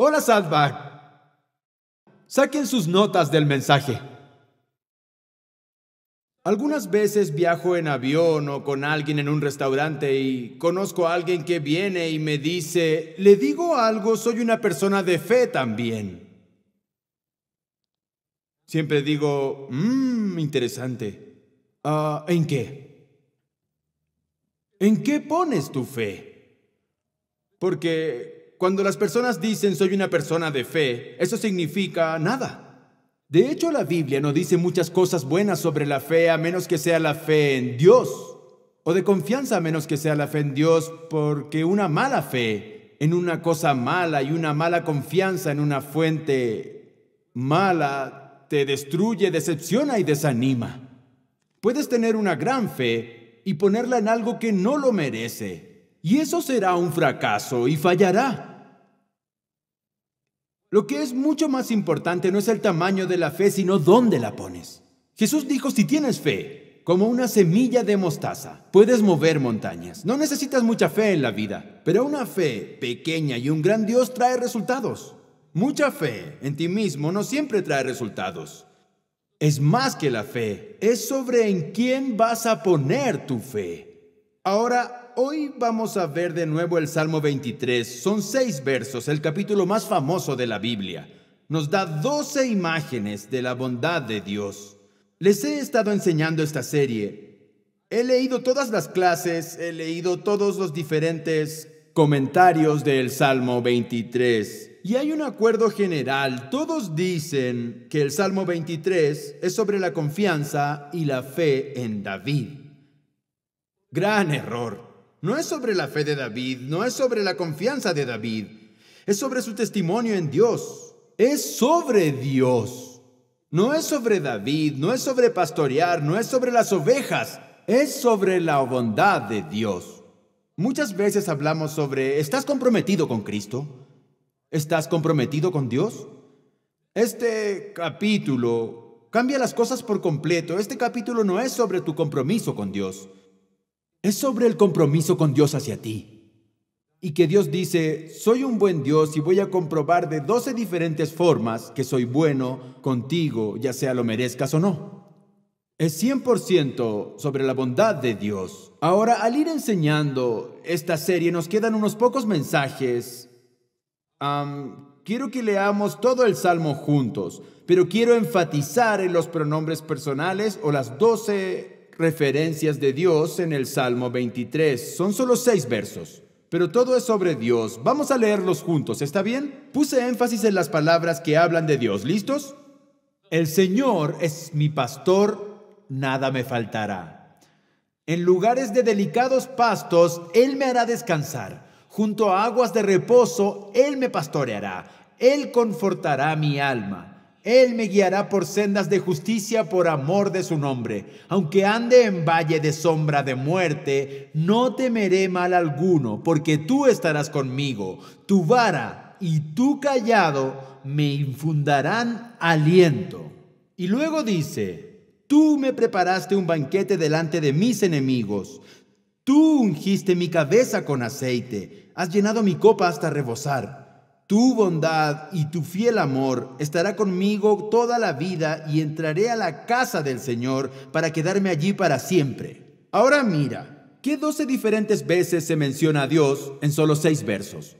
Hola, Sadbag. Saquen sus notas del mensaje. Algunas veces viajo en avión o con alguien en un restaurante y conozco a alguien que viene y me dice, le digo algo, soy una persona de fe también. Siempre digo, mmm, interesante. Ah, ¿En qué? ¿En qué pones tu fe? Porque cuando las personas dicen soy una persona de fe, eso significa nada. De hecho, la Biblia no dice muchas cosas buenas sobre la fe a menos que sea la fe en Dios. O de confianza a menos que sea la fe en Dios, porque una mala fe en una cosa mala y una mala confianza en una fuente mala te destruye, decepciona y desanima. Puedes tener una gran fe y ponerla en algo que no lo merece. Y eso será un fracaso y fallará. Lo que es mucho más importante no es el tamaño de la fe, sino dónde la pones. Jesús dijo, si tienes fe, como una semilla de mostaza, puedes mover montañas. No necesitas mucha fe en la vida, pero una fe pequeña y un gran Dios trae resultados. Mucha fe en ti mismo no siempre trae resultados. Es más que la fe, es sobre en quién vas a poner tu fe. Ahora, hoy vamos a ver de nuevo el Salmo 23. Son seis versos, el capítulo más famoso de la Biblia. Nos da 12 imágenes de la bondad de Dios. Les he estado enseñando esta serie. He leído todas las clases, he leído todos los diferentes comentarios del Salmo 23. Y hay un acuerdo general. Todos dicen que el Salmo 23 es sobre la confianza y la fe en David. Gran error. No es sobre la fe de David, no es sobre la confianza de David, es sobre su testimonio en Dios. Es sobre Dios. No es sobre David, no es sobre pastorear, no es sobre las ovejas, es sobre la bondad de Dios. Muchas veces hablamos sobre, ¿estás comprometido con Cristo? ¿Estás comprometido con Dios? Este capítulo cambia las cosas por completo. Este capítulo no es sobre tu compromiso con Dios es sobre el compromiso con Dios hacia ti. Y que Dios dice, soy un buen Dios y voy a comprobar de 12 diferentes formas que soy bueno contigo, ya sea lo merezcas o no. Es 100% sobre la bondad de Dios. Ahora, al ir enseñando esta serie, nos quedan unos pocos mensajes. quiero que leamos todo el Salmo juntos, pero quiero enfatizar en los pronombres personales o las 12 referencias de Dios en el Salmo 23. Son solo seis versos. Pero todo es sobre Dios. Vamos a leerlos juntos, ¿está bien? Puse énfasis en las palabras que hablan de Dios. ¿Listos? El Señor es mi pastor, nada me faltará. En lugares de delicados pastos, Él me hará descansar. Junto a aguas de reposo, Él me pastoreará. Él confortará mi alma. Él me guiará por sendas de justicia por amor de su nombre. Aunque ande en valle de sombra de muerte, no temeré mal alguno, porque tú estarás conmigo. Tu vara y tu callado me infundarán aliento. Y luego dice, tú me preparaste un banquete delante de mis enemigos. Tú ungiste mi cabeza con aceite. Has llenado mi copa hasta rebosar. Tu bondad y tu fiel amor estará conmigo toda la vida y entraré a la casa del Señor para quedarme allí para siempre. Ahora mira, ¿qué doce diferentes veces se menciona a Dios en solo seis versos?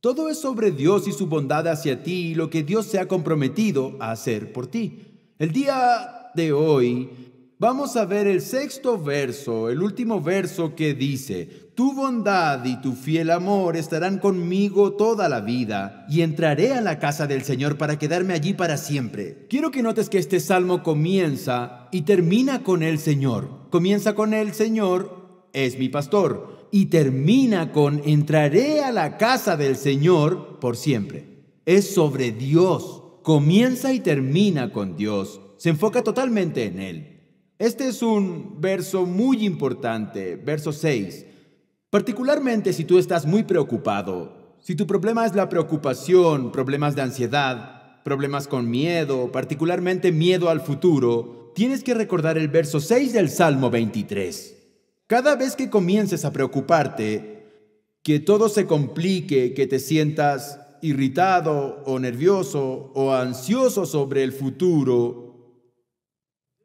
Todo es sobre Dios y su bondad hacia ti y lo que Dios se ha comprometido a hacer por ti. El día de hoy Vamos a ver el sexto verso, el último verso que dice, Tu bondad y tu fiel amor estarán conmigo toda la vida, y entraré a la casa del Señor para quedarme allí para siempre. Quiero que notes que este salmo comienza y termina con el Señor. Comienza con el Señor, es mi pastor, y termina con, entraré a la casa del Señor por siempre. Es sobre Dios. Comienza y termina con Dios. Se enfoca totalmente en Él. Este es un verso muy importante, verso 6. Particularmente si tú estás muy preocupado, si tu problema es la preocupación, problemas de ansiedad, problemas con miedo, particularmente miedo al futuro, tienes que recordar el verso 6 del Salmo 23. Cada vez que comiences a preocuparte, que todo se complique, que te sientas irritado o nervioso o ansioso sobre el futuro,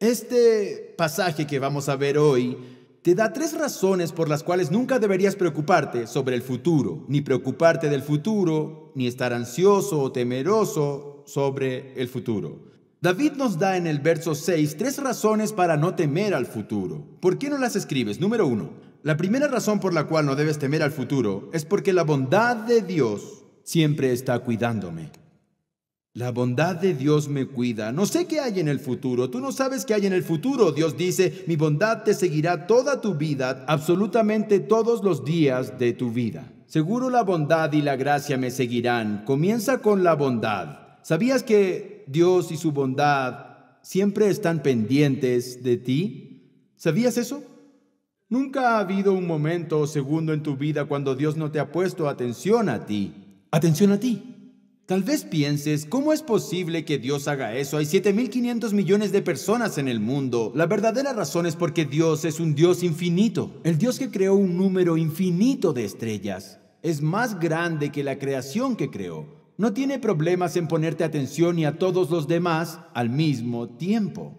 este pasaje que vamos a ver hoy te da tres razones por las cuales nunca deberías preocuparte sobre el futuro, ni preocuparte del futuro, ni estar ansioso o temeroso sobre el futuro. David nos da en el verso 6 tres razones para no temer al futuro. ¿Por qué no las escribes? Número 1. La primera razón por la cual no debes temer al futuro es porque la bondad de Dios siempre está cuidándome. La bondad de Dios me cuida. No sé qué hay en el futuro. Tú no sabes qué hay en el futuro. Dios dice, mi bondad te seguirá toda tu vida, absolutamente todos los días de tu vida. Seguro la bondad y la gracia me seguirán. Comienza con la bondad. ¿Sabías que Dios y su bondad siempre están pendientes de ti? ¿Sabías eso? Nunca ha habido un momento o segundo en tu vida cuando Dios no te ha puesto atención a ti. Atención a ti. Tal vez pienses, ¿cómo es posible que Dios haga eso? Hay 7.500 millones de personas en el mundo. La verdadera razón es porque Dios es un Dios infinito. El Dios que creó un número infinito de estrellas es más grande que la creación que creó. No tiene problemas en ponerte atención y a todos los demás al mismo tiempo.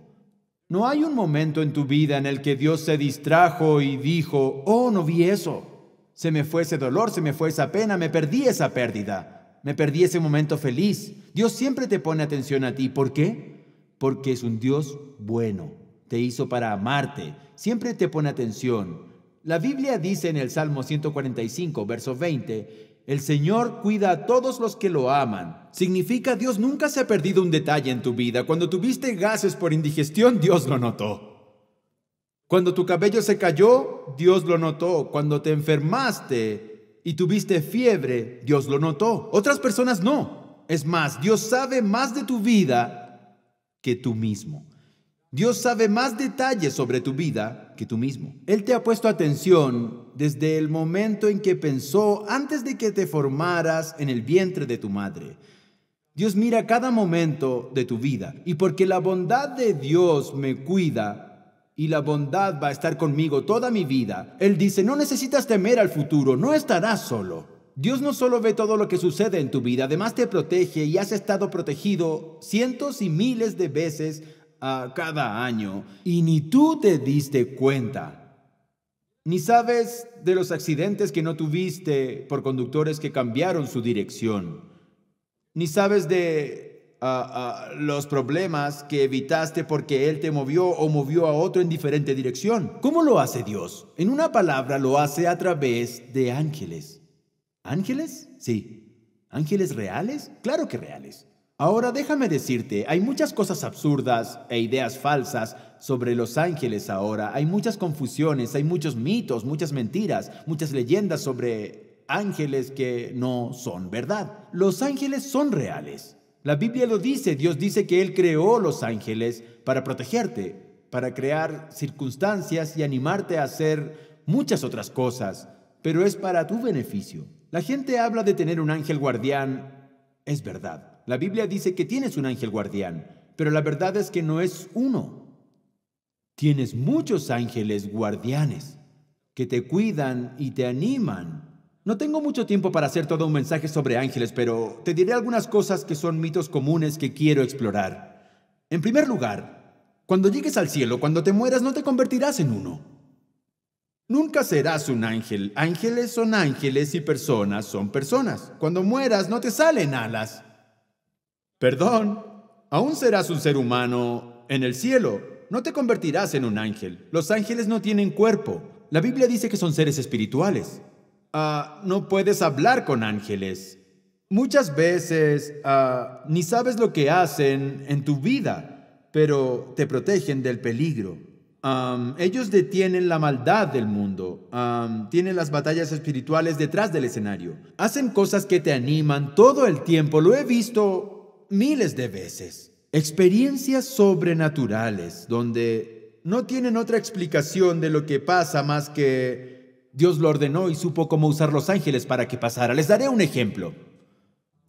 No hay un momento en tu vida en el que Dios se distrajo y dijo, oh, no vi eso. Se me fue ese dolor, se me fue esa pena, me perdí esa pérdida. Me perdí ese momento feliz. Dios siempre te pone atención a ti. ¿Por qué? Porque es un Dios bueno. Te hizo para amarte. Siempre te pone atención. La Biblia dice en el Salmo 145, verso 20, el Señor cuida a todos los que lo aman. Significa Dios nunca se ha perdido un detalle en tu vida. Cuando tuviste gases por indigestión, Dios lo notó. Cuando tu cabello se cayó, Dios lo notó. Cuando te enfermaste, y tuviste fiebre, Dios lo notó. Otras personas no. Es más, Dios sabe más de tu vida que tú mismo. Dios sabe más detalles sobre tu vida que tú mismo. Él te ha puesto atención desde el momento en que pensó antes de que te formaras en el vientre de tu madre. Dios mira cada momento de tu vida y porque la bondad de Dios me cuida, y la bondad va a estar conmigo toda mi vida. Él dice, no necesitas temer al futuro, no estarás solo. Dios no solo ve todo lo que sucede en tu vida, además te protege y has estado protegido cientos y miles de veces a ah, cada año y ni tú te diste cuenta. Ni sabes de los accidentes que no tuviste por conductores que cambiaron su dirección. Ni sabes de los problemas que evitaste porque Él te movió o movió a otro en diferente dirección. ¿Cómo lo hace Dios? En una palabra, lo hace a través de ángeles. ¿Ángeles? Sí. ¿Ángeles reales? Claro que reales. Ahora déjame decirte, hay muchas cosas absurdas e ideas falsas sobre los ángeles ahora. Hay muchas confusiones, hay muchos mitos, muchas mentiras, muchas leyendas sobre ángeles que no son verdad. Los ángeles son reales. La Biblia lo dice, Dios dice que Él creó los ángeles para protegerte, para crear circunstancias y animarte a hacer muchas otras cosas, pero es para tu beneficio. La gente habla de tener un ángel guardián. Es verdad, la Biblia dice que tienes un ángel guardián, pero la verdad es que no es uno. Tienes muchos ángeles guardianes que te cuidan y te animan no tengo mucho tiempo para hacer todo un mensaje sobre ángeles, pero te diré algunas cosas que son mitos comunes que quiero explorar. En primer lugar, cuando llegues al cielo, cuando te mueras, no te convertirás en uno. Nunca serás un ángel. Ángeles son ángeles y personas son personas. Cuando mueras, no te salen alas. Perdón, aún serás un ser humano en el cielo. No te convertirás en un ángel. Los ángeles no tienen cuerpo. La Biblia dice que son seres espirituales. Ah, no puedes hablar con ángeles. Muchas veces ah, ni sabes lo que hacen en tu vida, pero te protegen del peligro. ellos detienen la maldad del mundo, tienen las batallas espirituales detrás del escenario, hacen cosas que te animan todo el tiempo, lo he visto miles de veces. Experiencias sobrenaturales donde no tienen otra explicación de lo que pasa más que Dios lo ordenó y supo cómo usar los ángeles para que pasara. Les daré un ejemplo.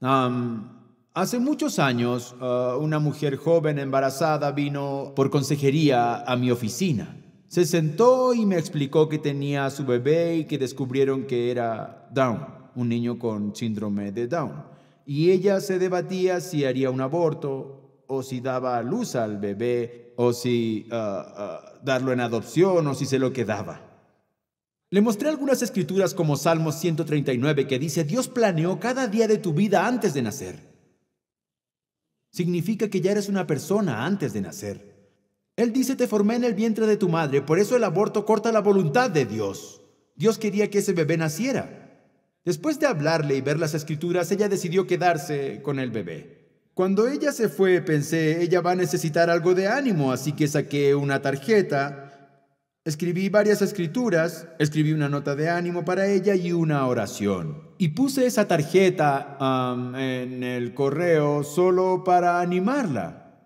hace muchos años, ah, una mujer joven embarazada vino por consejería a mi oficina. Se sentó y me explicó que tenía a su bebé y que descubrieron que era Down, un niño con síndrome de Down. Y ella se debatía si haría un aborto o si daba a luz al bebé o si ah, ah, darlo en adopción o si se lo quedaba. Le mostré algunas escrituras como Salmos 139 que dice, Dios planeó cada día de tu vida antes de nacer. Significa que ya eres una persona antes de nacer. Él dice, te formé en el vientre de tu madre, por eso el aborto corta la voluntad de Dios. Dios quería que ese bebé naciera. Después de hablarle y ver las escrituras, ella decidió quedarse con el bebé. Cuando ella se fue, pensé, ella va a necesitar algo de ánimo, así que saqué una tarjeta Escribí varias escrituras, escribí una nota de ánimo para ella y una oración. Y puse esa tarjeta en el correo solo para animarla.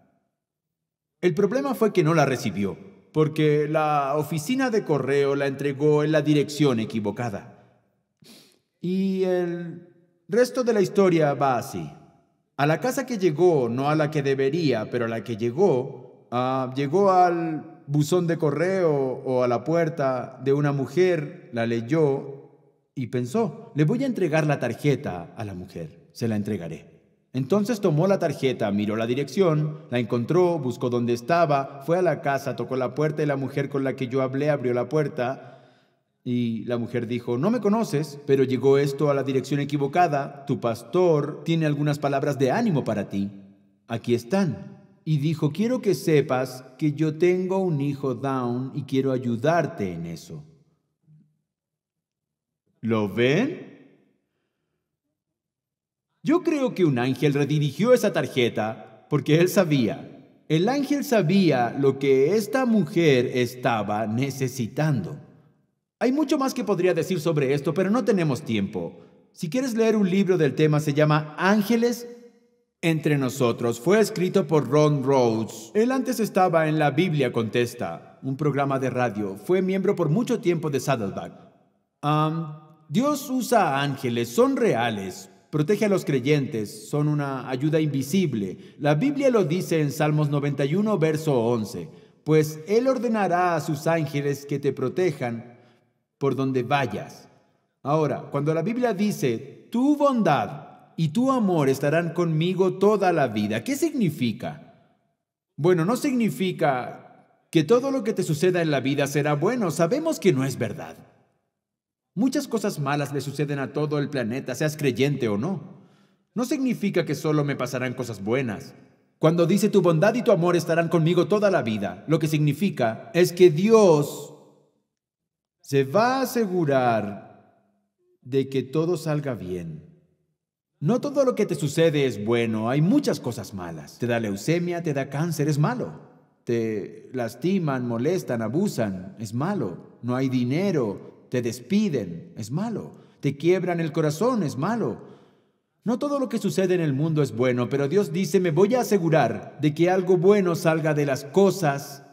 El problema fue que no la recibió, porque la oficina de correo la entregó en la dirección equivocada. Y el resto de la historia va así. A la casa que llegó, no a la que debería, pero a la que llegó, ah, llegó al buzón de correo o a la puerta de una mujer, la leyó y pensó, le voy a entregar la tarjeta a la mujer, se la entregaré. Entonces tomó la tarjeta, miró la dirección, la encontró, buscó dónde estaba, fue a la casa, tocó la puerta y la mujer con la que yo hablé abrió la puerta. Y la mujer dijo, no me conoces, pero llegó esto a la dirección equivocada. Tu pastor tiene algunas palabras de ánimo para ti. Aquí están y dijo, quiero que sepas que yo tengo un hijo down y quiero ayudarte en eso. ¿Lo ven? Yo creo que un ángel redirigió esa tarjeta porque él sabía. El ángel sabía lo que esta mujer estaba necesitando. Hay mucho más que podría decir sobre esto, pero no tenemos tiempo. Si quieres leer un libro del tema, se llama Ángeles entre nosotros fue escrito por Ron Rhodes. Él antes estaba en La Biblia Contesta, un programa de radio. Fue miembro por mucho tiempo de Saddleback. Dios usa ángeles, son reales. Protege a los creyentes, son una ayuda invisible. La Biblia lo dice en Salmos 91, verso 11. Pues Él ordenará a sus ángeles que te protejan por donde vayas. Ahora, cuando la Biblia dice, tu bondad y tu amor estarán conmigo toda la vida. ¿Qué significa? Bueno, no significa que todo lo que te suceda en la vida será bueno. Sabemos que no es verdad. Muchas cosas malas le suceden a todo el planeta, seas creyente o no. No significa que solo me pasarán cosas buenas. Cuando dice tu bondad y tu amor estarán conmigo toda la vida, lo que significa es que Dios se va a asegurar de que todo salga bien. No todo lo que te sucede es bueno, hay muchas cosas malas. Te da leucemia, te da cáncer, es malo. Te lastiman, molestan, abusan, es malo. No hay dinero, te despiden, es malo. Te quiebran el corazón, es malo. No todo lo que sucede en el mundo es bueno, pero Dios dice, me voy a asegurar de que algo bueno salga de las cosas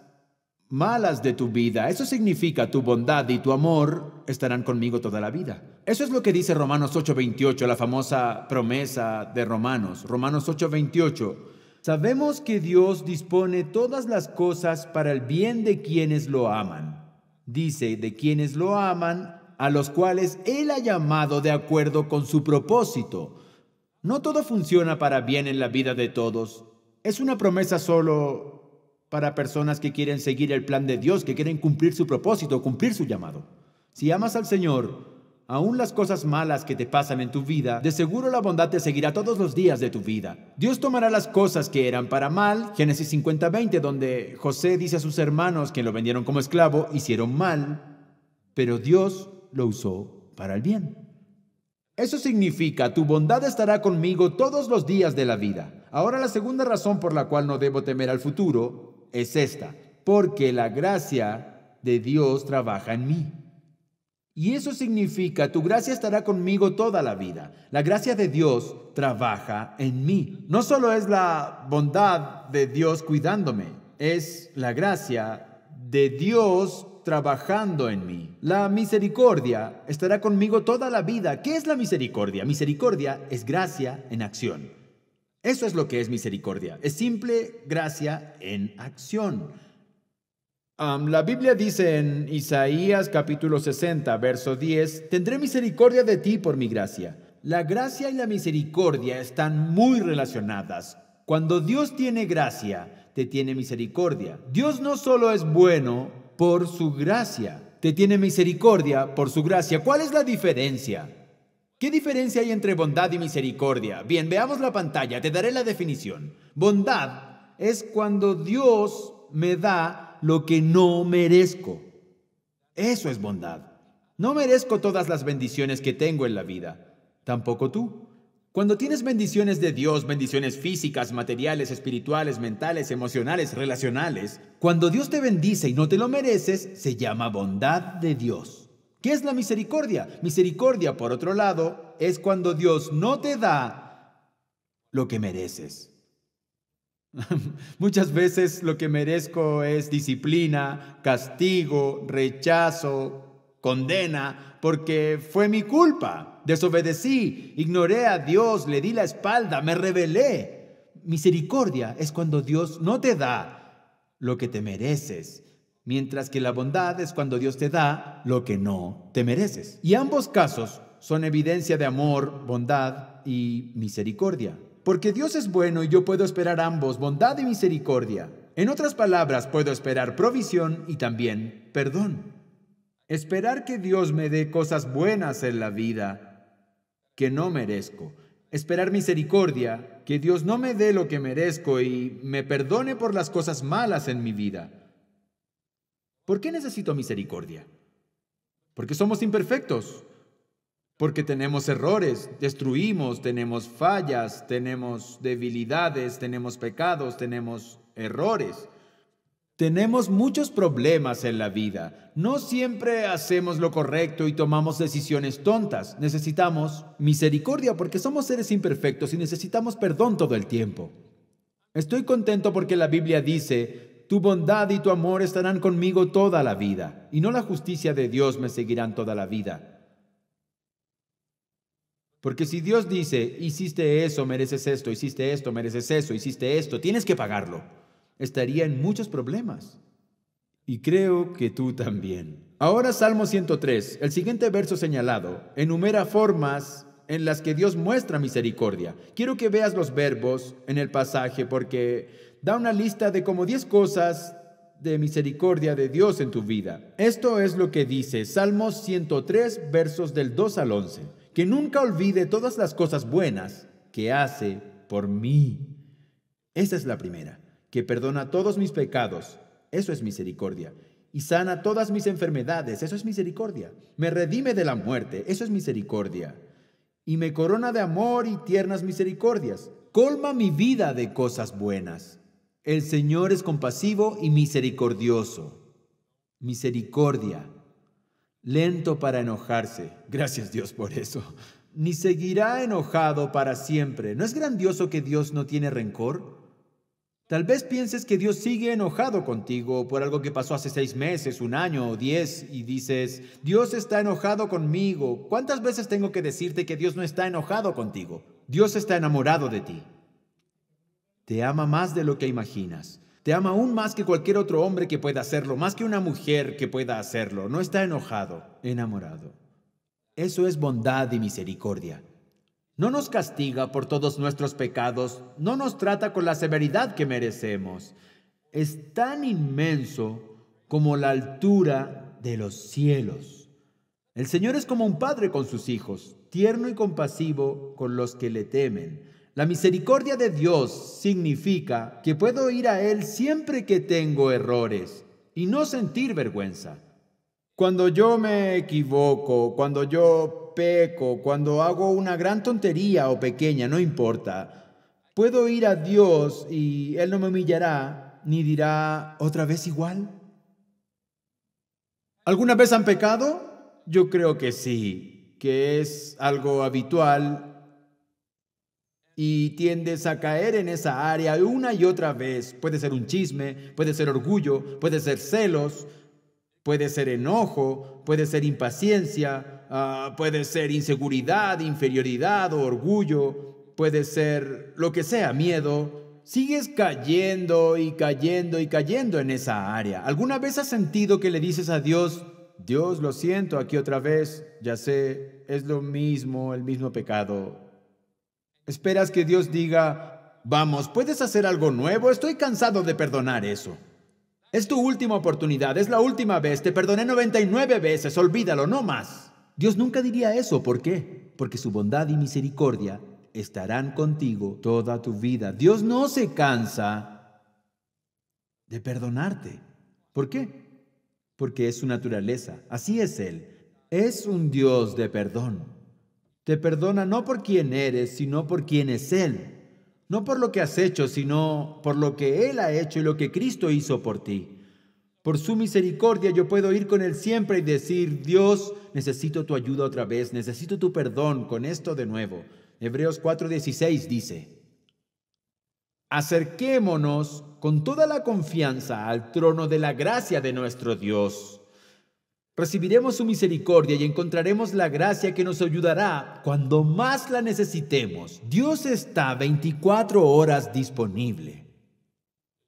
malas de tu vida. Eso significa tu bondad y tu amor estarán conmigo toda la vida. Eso es lo que dice Romanos 8:28, la famosa promesa de Romanos. Romanos 8:28. Sabemos que Dios dispone todas las cosas para el bien de quienes lo aman. Dice, de quienes lo aman, a los cuales Él ha llamado de acuerdo con su propósito. No todo funciona para bien en la vida de todos. Es una promesa solo para personas que quieren seguir el plan de Dios, que quieren cumplir su propósito, cumplir su llamado. Si amas al Señor, aún las cosas malas que te pasan en tu vida, de seguro la bondad te seguirá todos los días de tu vida. Dios tomará las cosas que eran para mal, Génesis 20, donde José dice a sus hermanos que lo vendieron como esclavo, hicieron mal, pero Dios lo usó para el bien. Eso significa, tu bondad estará conmigo todos los días de la vida. Ahora la segunda razón por la cual no debo temer al futuro es esta, porque la gracia de Dios trabaja en mí. Y eso significa, tu gracia estará conmigo toda la vida. La gracia de Dios trabaja en mí. No solo es la bondad de Dios cuidándome, es la gracia de Dios trabajando en mí. La misericordia estará conmigo toda la vida. ¿Qué es la misericordia? Misericordia es gracia en acción. Eso es lo que es misericordia. Es simple gracia en acción. la Biblia dice en Isaías capítulo 60, verso 10, tendré misericordia de ti por mi gracia. La gracia y la misericordia están muy relacionadas. Cuando Dios tiene gracia, te tiene misericordia. Dios no solo es bueno por su gracia, te tiene misericordia por su gracia. ¿Cuál es la diferencia? ¿Qué diferencia hay entre bondad y misericordia? Bien, veamos la pantalla, te daré la definición. Bondad es cuando Dios me da lo que no merezco. Eso es bondad. No merezco todas las bendiciones que tengo en la vida. Tampoco tú. Cuando tienes bendiciones de Dios, bendiciones físicas, materiales, espirituales, mentales, emocionales, relacionales, cuando Dios te bendice y no te lo mereces, se llama bondad de Dios. ¿Qué es la misericordia? Misericordia, por otro lado, es cuando Dios no te da lo que mereces. Muchas veces lo que merezco es disciplina, castigo, rechazo, condena, porque fue mi culpa. Desobedecí, ignoré a Dios, le di la espalda, me rebelé. Misericordia es cuando Dios no te da lo que te mereces, mientras que la bondad es cuando Dios te da lo que no te mereces. Y ambos casos son evidencia de amor, bondad y misericordia. Porque Dios es bueno y yo puedo esperar ambos, bondad y misericordia. En otras palabras, puedo esperar provisión y también perdón. Esperar que Dios me dé cosas buenas en la vida que no merezco. Esperar misericordia, que Dios no me dé lo que merezco y me perdone por las cosas malas en mi vida. ¿Por qué necesito misericordia? Porque somos imperfectos, porque tenemos errores, destruimos, tenemos fallas, tenemos debilidades, tenemos pecados, tenemos errores. Tenemos muchos problemas en la vida. No siempre hacemos lo correcto y tomamos decisiones tontas. Necesitamos misericordia porque somos seres imperfectos y necesitamos perdón todo el tiempo. Estoy contento porque la Biblia dice, tu bondad y tu amor estarán conmigo toda la vida, y no la justicia de Dios me seguirán toda la vida. Porque si Dios dice, hiciste eso, mereces esto, hiciste esto, mereces eso, hiciste esto, tienes que pagarlo, estaría en muchos problemas. Y creo que tú también. Ahora Salmo 103, el siguiente verso señalado, enumera formas en las que Dios muestra misericordia. Quiero que veas los verbos en el pasaje porque da una lista de como 10 cosas de misericordia de Dios en tu vida. Esto es lo que dice Salmos 103, versos del 2 al 11. Que nunca olvide todas las cosas buenas que hace por mí. Esa es la primera, que perdona todos mis pecados. Eso es misericordia. Y sana todas mis enfermedades. Eso es misericordia. Me redime de la muerte. Eso es misericordia. Y me corona de amor y tiernas misericordias. Colma mi vida de cosas buenas. El Señor es compasivo y misericordioso. Misericordia. Lento para enojarse. Gracias Dios por eso. Ni seguirá enojado para siempre. ¿No es grandioso que Dios no tiene rencor? Tal vez pienses que Dios sigue enojado contigo por algo que pasó hace seis meses, un año o diez, y dices, Dios está enojado conmigo. ¿Cuántas veces tengo que decirte que Dios no está enojado contigo? Dios está enamorado de ti. Te ama más de lo que imaginas. Te ama aún más que cualquier otro hombre que pueda hacerlo, más que una mujer que pueda hacerlo. No está enojado, enamorado. Eso es bondad y misericordia. No nos castiga por todos nuestros pecados, no nos trata con la severidad que merecemos. Es tan inmenso como la altura de los cielos. El Señor es como un padre con sus hijos, tierno y compasivo con los que le temen la misericordia de Dios significa que puedo ir a Él siempre que tengo errores y no sentir vergüenza. Cuando yo me equivoco, cuando yo peco, cuando hago una gran tontería o pequeña, no importa, puedo ir a Dios y Él no me humillará ni dirá otra vez igual. ¿Alguna vez han pecado? Yo creo que sí, que es algo habitual y tiendes a caer en esa área una y otra vez. Puede ser un chisme, puede ser orgullo, puede ser celos, puede ser enojo, puede ser impaciencia, ah, puede ser inseguridad, inferioridad o orgullo, puede ser lo que sea, miedo. Sigues cayendo y cayendo y cayendo en esa área. ¿Alguna vez has sentido que le dices a Dios, Dios, lo siento, aquí otra vez, ya sé, es lo mismo, el mismo pecado, Esperas que Dios diga, vamos, puedes hacer algo nuevo, estoy cansado de perdonar eso. Es tu última oportunidad, es la última vez, te perdoné 99 veces, olvídalo, no más. Dios nunca diría eso, ¿por qué? Porque su bondad y misericordia estarán contigo toda tu vida. Dios no se cansa de perdonarte. ¿Por qué? Porque es su naturaleza, así es Él. Es un Dios de perdón. Te perdona no por quien eres, sino por quien es Él. No por lo que has hecho, sino por lo que Él ha hecho y lo que Cristo hizo por ti. Por su misericordia yo puedo ir con Él siempre y decir, Dios, necesito tu ayuda otra vez, necesito tu perdón con esto de nuevo. Hebreos 4:16 dice, acerquémonos con toda la confianza al trono de la gracia de nuestro Dios Recibiremos su misericordia y encontraremos la gracia que nos ayudará cuando más la necesitemos. Dios está 24 horas disponible.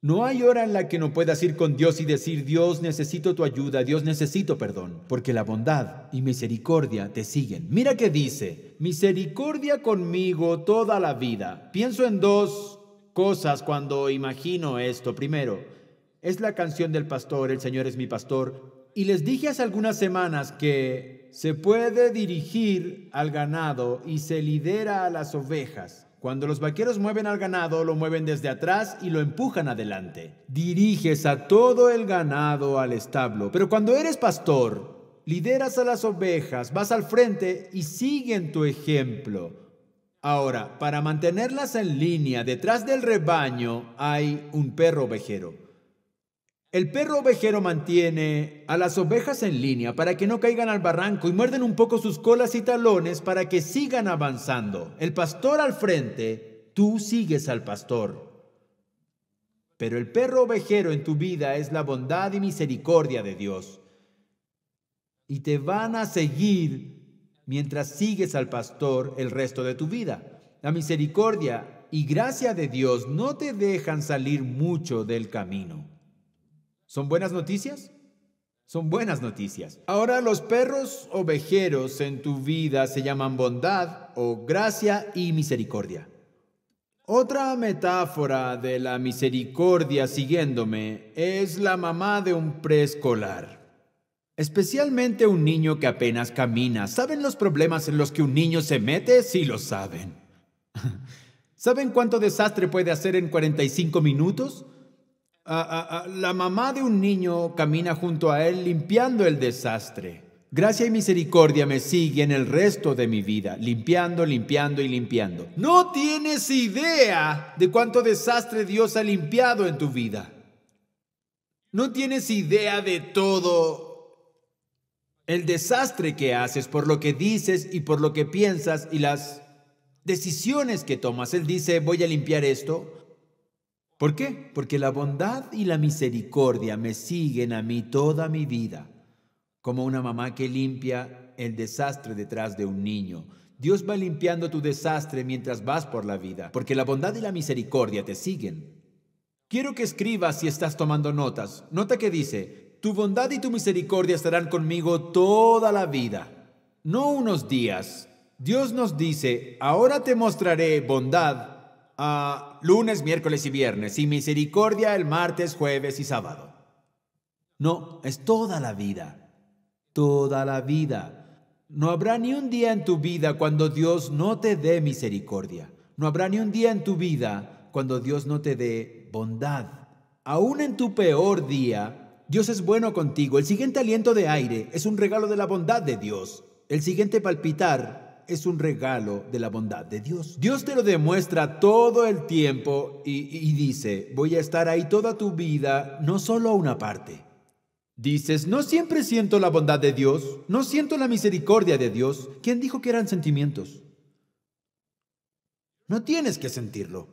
No hay hora en la que no puedas ir con Dios y decir, Dios necesito tu ayuda, Dios necesito perdón, porque la bondad y misericordia te siguen. Mira que dice, misericordia conmigo toda la vida. Pienso en dos cosas cuando imagino esto. Primero, es la canción del pastor, el Señor es mi pastor, y les dije hace algunas semanas que se puede dirigir al ganado y se lidera a las ovejas. Cuando los vaqueros mueven al ganado, lo mueven desde atrás y lo empujan adelante. Diriges a todo el ganado al establo. Pero cuando eres pastor, lideras a las ovejas, vas al frente y siguen tu ejemplo. Ahora, para mantenerlas en línea detrás del rebaño hay un perro ovejero. El perro ovejero mantiene a las ovejas en línea para que no caigan al barranco y muerden un poco sus colas y talones para que sigan avanzando. El pastor al frente, tú sigues al pastor. Pero el perro ovejero en tu vida es la bondad y misericordia de Dios. Y te van a seguir mientras sigues al pastor el resto de tu vida. La misericordia y gracia de Dios no te dejan salir mucho del camino. ¿Son buenas noticias? Son buenas noticias. Ahora los perros ovejeros en tu vida se llaman bondad o gracia y misericordia. Otra metáfora de la misericordia siguiéndome es la mamá de un preescolar. Especialmente un niño que apenas camina. ¿Saben los problemas en los que un niño se mete? Sí lo saben. ¿Saben cuánto desastre puede hacer en 45 minutos? la mamá de un niño camina junto a él limpiando el desastre. Gracia y misericordia me siguen el resto de mi vida, limpiando, limpiando y limpiando. No tienes idea de cuánto desastre Dios ha limpiado en tu vida. No tienes idea de todo el desastre que haces por lo que dices y por lo que piensas y las decisiones que tomas. Él dice, voy a limpiar esto, ¿Por qué? Porque la bondad y la misericordia me siguen a mí toda mi vida, como una mamá que limpia el desastre detrás de un niño. Dios va limpiando tu desastre mientras vas por la vida, porque la bondad y la misericordia te siguen. Quiero que escribas si estás tomando notas. Nota que dice, tu bondad y tu misericordia estarán conmigo toda la vida, no unos días. Dios nos dice, ahora te mostraré bondad ...a lunes, miércoles y viernes, y misericordia el martes, jueves y sábado. No, es toda la vida, toda la vida. No habrá ni un día en tu vida cuando Dios no te dé misericordia. No habrá ni un día en tu vida cuando Dios no te dé bondad. Aún en tu peor día, Dios es bueno contigo. El siguiente aliento de aire es un regalo de la bondad de Dios. El siguiente palpitar es un regalo de la bondad de Dios. Dios te lo demuestra todo el tiempo y, dice, voy a estar ahí toda tu vida, no solo una parte. Dices, no siempre siento la bondad de Dios, no siento la misericordia de Dios. ¿Quién dijo que eran sentimientos? No tienes que sentirlo.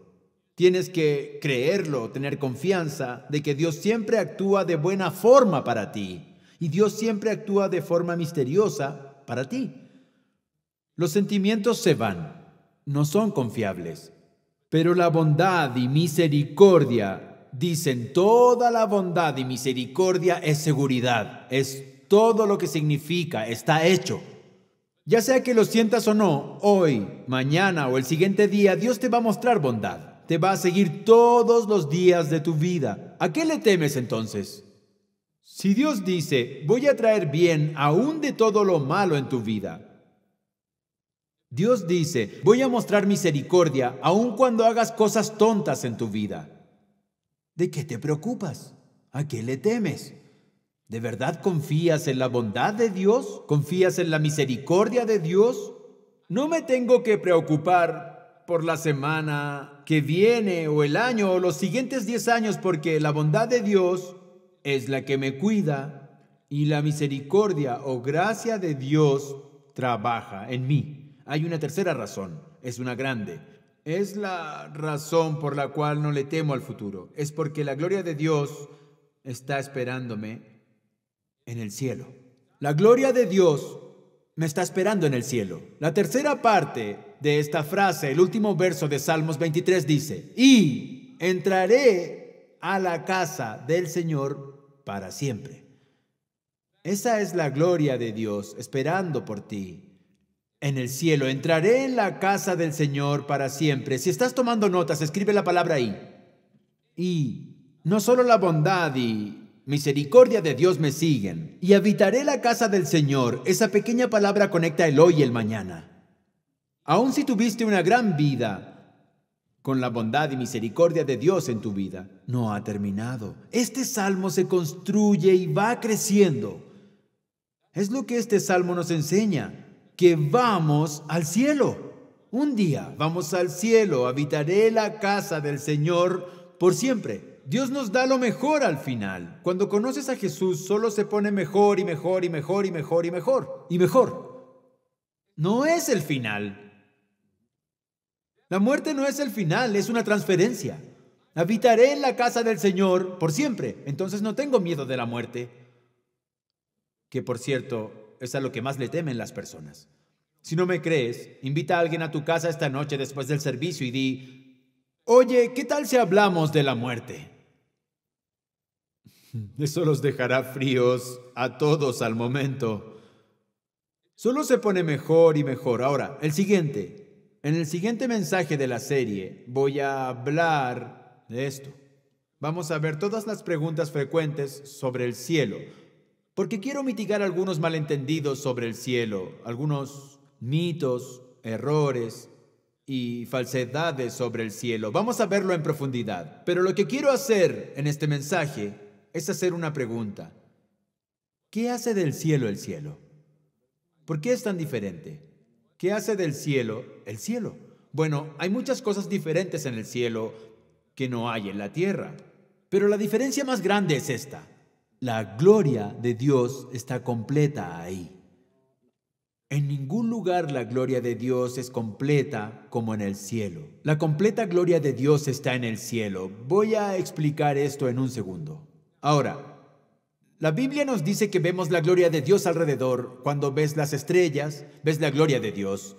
Tienes que creerlo, tener confianza de que Dios siempre actúa de buena forma para ti y Dios siempre actúa de forma misteriosa para ti. Los sentimientos se van, no son confiables, pero la bondad y misericordia, dicen, toda la bondad y misericordia es seguridad, es todo lo que significa, está hecho. Ya sea que lo sientas o no, hoy, mañana o el siguiente día, Dios te va a mostrar bondad, te va a seguir todos los días de tu vida. ¿A qué le temes entonces? Si Dios dice, voy a traer bien aún de todo lo malo en tu vida, Dios dice, voy a mostrar misericordia aun cuando hagas cosas tontas en tu vida. ¿De qué te preocupas? ¿A qué le temes? ¿De verdad confías en la bondad de Dios? ¿Confías en la misericordia de Dios? No me tengo que preocupar por la semana que viene o el año o los siguientes diez años porque la bondad de Dios es la que me cuida y la misericordia o gracia de Dios trabaja en mí hay una tercera razón, es una grande. Es la razón por la cual no le temo al futuro. Es porque la gloria de Dios está esperándome en el cielo. La gloria de Dios me está esperando en el cielo. La tercera parte de esta frase, el último verso de Salmos 23 dice, y entraré a la casa del Señor para siempre. Esa es la gloria de Dios esperando por ti en el cielo. Entraré en la casa del Señor para siempre. Si estás tomando notas, escribe la palabra ahí. Y no solo la bondad y misericordia de Dios me siguen. Y habitaré la casa del Señor. Esa pequeña palabra conecta el hoy y el mañana. Aun si tuviste una gran vida, con la bondad y misericordia de Dios en tu vida, no ha terminado. Este salmo se construye y va creciendo. Es lo que este salmo nos enseña que vamos al cielo. Un día vamos al cielo, habitaré la casa del Señor por siempre. Dios nos da lo mejor al final. Cuando conoces a Jesús, solo se pone mejor y mejor y mejor y mejor y mejor y mejor. No es el final. La muerte no es el final, es una transferencia. Habitaré en la casa del Señor por siempre, entonces no tengo miedo de la muerte. Que por cierto, es a lo que más le temen las personas. Si no me crees, invita a alguien a tu casa esta noche después del servicio y di, oye, ¿qué tal si hablamos de la muerte? Eso los dejará fríos a todos al momento. Solo se pone mejor y mejor. Ahora, el siguiente. En el siguiente mensaje de la serie voy a hablar de esto. Vamos a ver todas las preguntas frecuentes sobre el cielo porque quiero mitigar algunos malentendidos sobre el cielo, algunos mitos, errores y falsedades sobre el cielo. Vamos a verlo en profundidad. Pero lo que quiero hacer en este mensaje es hacer una pregunta. ¿Qué hace del cielo el cielo? ¿Por qué es tan diferente? ¿Qué hace del cielo el cielo? Bueno, hay muchas cosas diferentes en el cielo que no hay en la tierra. Pero la diferencia más grande es esta. La gloria de Dios está completa ahí. En ningún lugar la gloria de Dios es completa como en el cielo. La completa gloria de Dios está en el cielo. Voy a explicar esto en un segundo. Ahora, la Biblia nos dice que vemos la gloria de Dios alrededor. Cuando ves las estrellas, ves la gloria de Dios.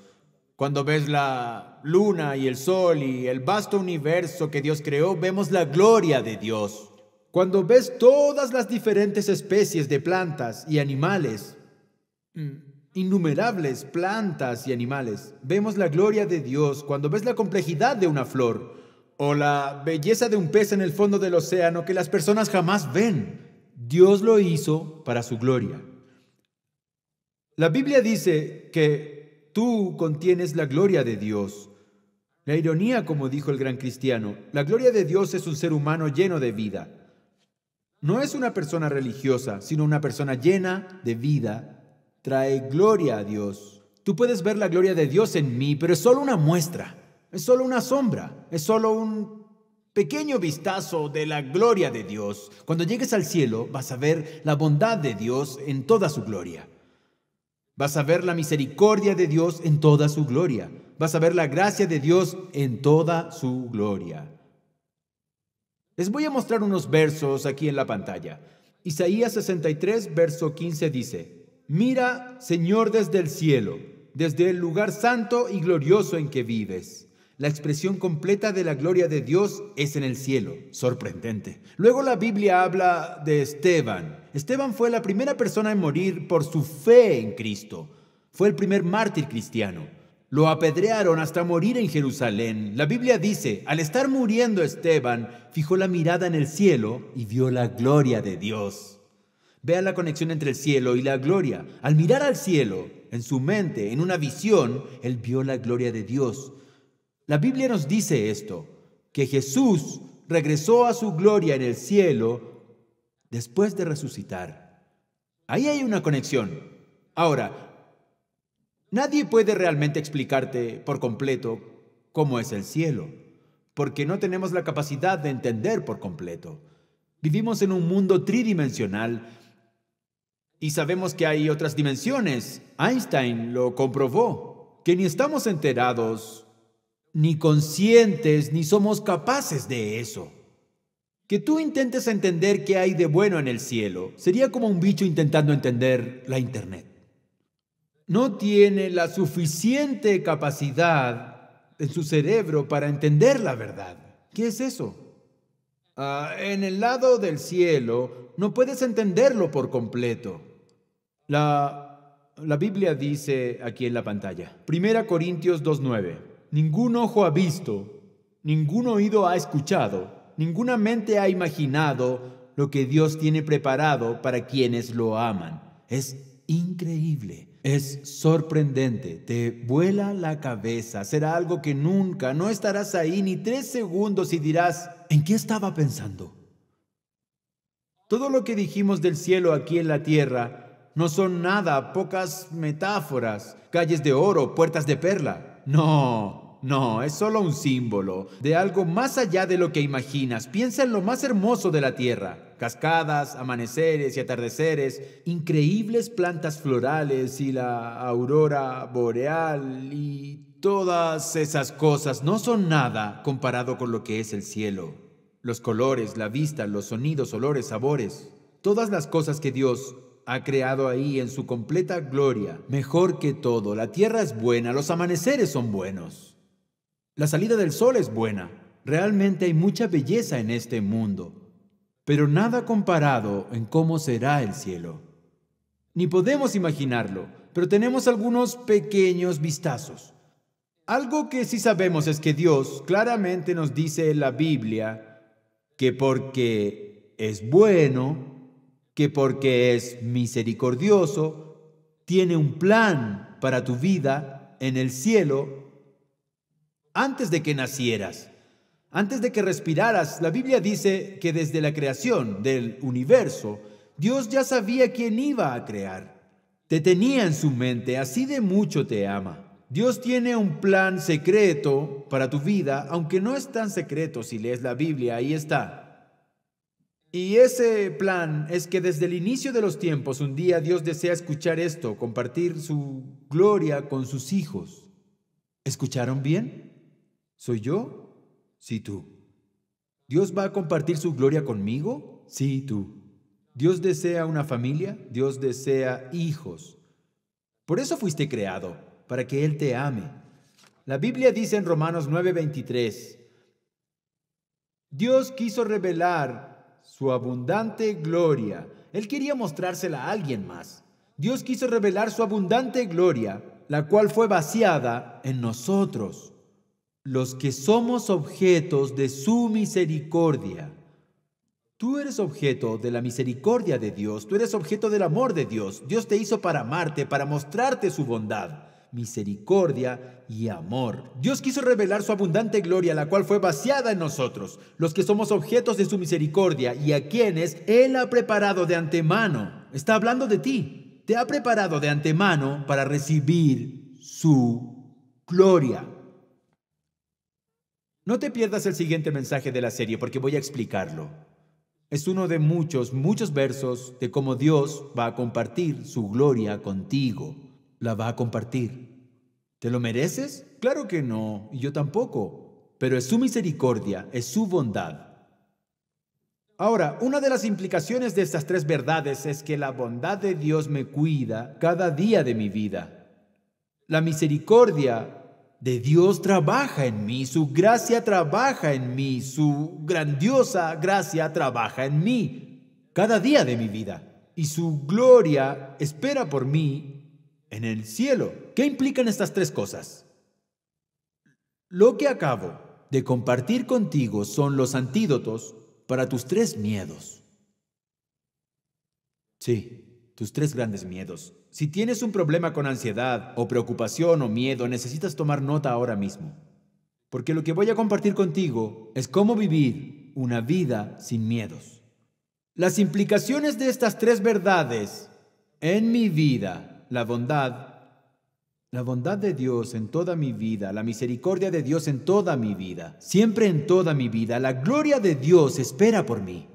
Cuando ves la luna y el sol y el vasto universo que Dios creó, vemos la gloria de Dios. Cuando ves todas las diferentes especies de plantas y animales, mm, innumerables plantas y animales, vemos la gloria de Dios cuando ves la complejidad de una flor o la belleza de un pez en el fondo del océano que las personas jamás ven. Dios lo hizo para su gloria. La Biblia dice que tú contienes la gloria de Dios. La ironía, como dijo el gran cristiano, la gloria de Dios es un ser humano lleno de vida no es una persona religiosa, sino una persona llena de vida, trae gloria a Dios. Tú puedes ver la gloria de Dios en mí, pero es solo una muestra, es solo una sombra, es solo un pequeño vistazo de la gloria de Dios. Cuando llegues al cielo vas a ver la bondad de Dios en toda su gloria. Vas a ver la misericordia de Dios en toda su gloria. Vas a ver la gracia de Dios en toda su gloria. Les voy a mostrar unos versos aquí en la pantalla. Isaías 63, verso 15 dice, Mira, Señor, desde el cielo, desde el lugar santo y glorioso en que vives. La expresión completa de la gloria de Dios es en el cielo. Sorprendente. Luego la Biblia habla de Esteban. Esteban fue la primera persona en morir por su fe en Cristo. Fue el primer mártir cristiano. Lo apedrearon hasta morir en Jerusalén. La Biblia dice, al estar muriendo Esteban, fijó la mirada en el cielo y vio la gloria de Dios. Vea la conexión entre el cielo y la gloria. Al mirar al cielo, en su mente, en una visión, él vio la gloria de Dios. La Biblia nos dice esto, que Jesús regresó a su gloria en el cielo después de resucitar. Ahí hay una conexión. Ahora, Nadie puede realmente explicarte por completo cómo es el cielo, porque no tenemos la capacidad de entender por completo. Vivimos en un mundo tridimensional y sabemos que hay otras dimensiones. Einstein lo comprobó, que ni estamos enterados, ni conscientes, ni somos capaces de eso. Que tú intentes entender qué hay de bueno en el cielo sería como un bicho intentando entender la Internet no tiene la suficiente capacidad en su cerebro para entender la verdad. ¿Qué es eso? Ah, en el lado del cielo no puedes entenderlo por completo. La, la Biblia dice aquí en la pantalla, 1 Corintios 2.9, ningún ojo ha visto, ningún oído ha escuchado, ninguna mente ha imaginado lo que Dios tiene preparado para quienes lo aman. Es increíble. Es sorprendente, te vuela la cabeza, será algo que nunca, no estarás ahí ni tres segundos y dirás, ¿en qué estaba pensando? Todo lo que dijimos del cielo aquí en la tierra no son nada, pocas metáforas, calles de oro, puertas de perla. No, no, es solo un símbolo de algo más allá de lo que imaginas. Piensa en lo más hermoso de la tierra. Cascadas, amaneceres y atardeceres, increíbles plantas florales y la aurora boreal y todas esas cosas no son nada comparado con lo que es el cielo. Los colores, la vista, los sonidos, olores, sabores, todas las cosas que Dios ha creado ahí en su completa gloria, mejor que todo, la tierra es buena, los amaneceres son buenos. La salida del sol es buena. Realmente hay mucha belleza en este mundo, pero nada comparado en cómo será el cielo. Ni podemos imaginarlo, pero tenemos algunos pequeños vistazos. Algo que sí sabemos es que Dios claramente nos dice en la Biblia que porque es bueno, que porque es misericordioso, tiene un plan para tu vida en el cielo antes de que nacieras. Antes de que respiraras, la Biblia dice que desde la creación del universo, Dios ya sabía quién iba a crear. Te tenía en su mente, así de mucho te ama. Dios tiene un plan secreto para tu vida, aunque no es tan secreto si lees la Biblia, ahí está. Y ese plan es que desde el inicio de los tiempos un día Dios desea escuchar esto, compartir su gloria con sus hijos. ¿Escucharon bien? ¿Soy yo? Sí, tú. ¿Dios va a compartir su gloria conmigo? Sí, tú. ¿Dios desea una familia? Dios desea hijos. Por eso fuiste creado, para que Él te ame. La Biblia dice en Romanos 9:23, Dios quiso revelar su abundante gloria. Él quería mostrársela a alguien más. Dios quiso revelar su abundante gloria, la cual fue vaciada en nosotros los que somos objetos de su misericordia. Tú eres objeto de la misericordia de Dios, tú eres objeto del amor de Dios. Dios te hizo para amarte, para mostrarte su bondad, misericordia y amor. Dios quiso revelar su abundante gloria, la cual fue vaciada en nosotros, los que somos objetos de su misericordia y a quienes Él ha preparado de antemano. Está hablando de ti. Te ha preparado de antemano para recibir su gloria. No te pierdas el siguiente mensaje de la serie porque voy a explicarlo. Es uno de muchos, muchos versos de cómo Dios va a compartir su gloria contigo. La va a compartir. ¿Te lo mereces? Claro que no, y yo tampoco. Pero es su misericordia, es su bondad. Ahora, una de las implicaciones de estas tres verdades es que la bondad de Dios me cuida cada día de mi vida. La misericordia de Dios trabaja en mí, su gracia trabaja en mí, su grandiosa gracia trabaja en mí, cada día de mi vida, y su gloria espera por mí en el cielo. ¿Qué implican estas tres cosas? Lo que acabo de compartir contigo son los antídotos para tus tres miedos. Sí, tus tres grandes miedos. Si tienes un problema con ansiedad o preocupación o miedo, necesitas tomar nota ahora mismo. Porque lo que voy a compartir contigo es cómo vivir una vida sin miedos. Las implicaciones de estas tres verdades en mi vida, la bondad, la bondad de Dios en toda mi vida, la misericordia de Dios en toda mi vida, siempre en toda mi vida, la gloria de Dios espera por mí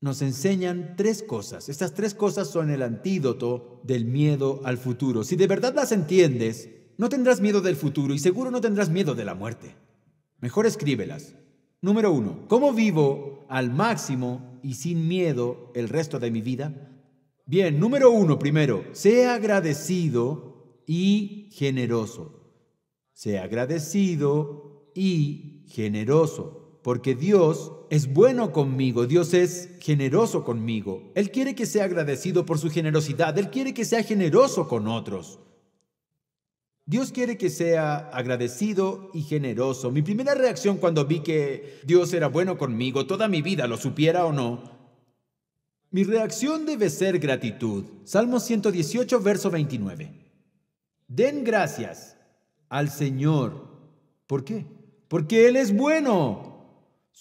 nos enseñan tres cosas. Estas tres cosas son el antídoto del miedo al futuro. Si de verdad las entiendes, no tendrás miedo del futuro y seguro no tendrás miedo de la muerte. Mejor escríbelas. Número uno, ¿cómo vivo al máximo y sin miedo el resto de mi vida? Bien, número uno, primero, sé agradecido y generoso. Sé agradecido y generoso porque Dios es bueno conmigo, Dios es generoso conmigo. Él quiere que sea agradecido por su generosidad, Él quiere que sea generoso con otros. Dios quiere que sea agradecido y generoso. Mi primera reacción cuando vi que Dios era bueno conmigo toda mi vida, lo supiera o no, mi reacción debe ser gratitud. Salmo 118, verso 29. Den gracias al Señor. ¿Por qué? Porque Él es bueno.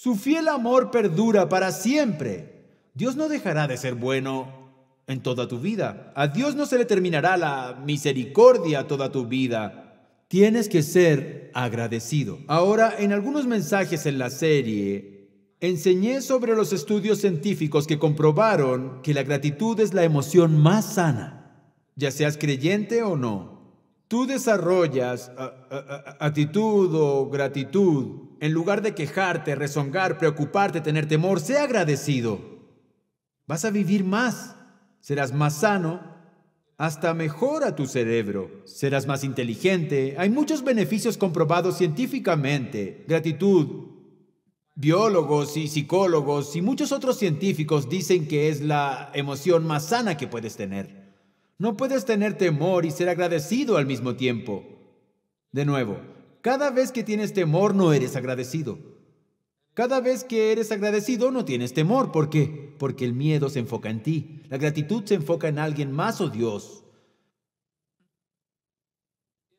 Su fiel amor perdura para siempre. Dios no dejará de ser bueno en toda tu vida. A Dios no se le terminará la misericordia toda tu vida. Tienes que ser agradecido. Ahora, en algunos mensajes en la serie, enseñé sobre los estudios científicos que comprobaron que la gratitud es la emoción más sana, ya seas creyente o no. Tú desarrollas ah, ah, ah, actitud o gratitud en lugar de quejarte, rezongar, preocuparte, tener temor, sé agradecido. Vas a vivir más, serás más sano, hasta mejora tu cerebro, serás más inteligente. Hay muchos beneficios comprobados científicamente. Gratitud. Biólogos y psicólogos y muchos otros científicos dicen que es la emoción más sana que puedes tener. No puedes tener temor y ser agradecido al mismo tiempo. De nuevo, cada vez que tienes temor no eres agradecido. Cada vez que eres agradecido no tienes temor. ¿Por qué? Porque el miedo se enfoca en ti. La gratitud se enfoca en alguien más o oh Dios.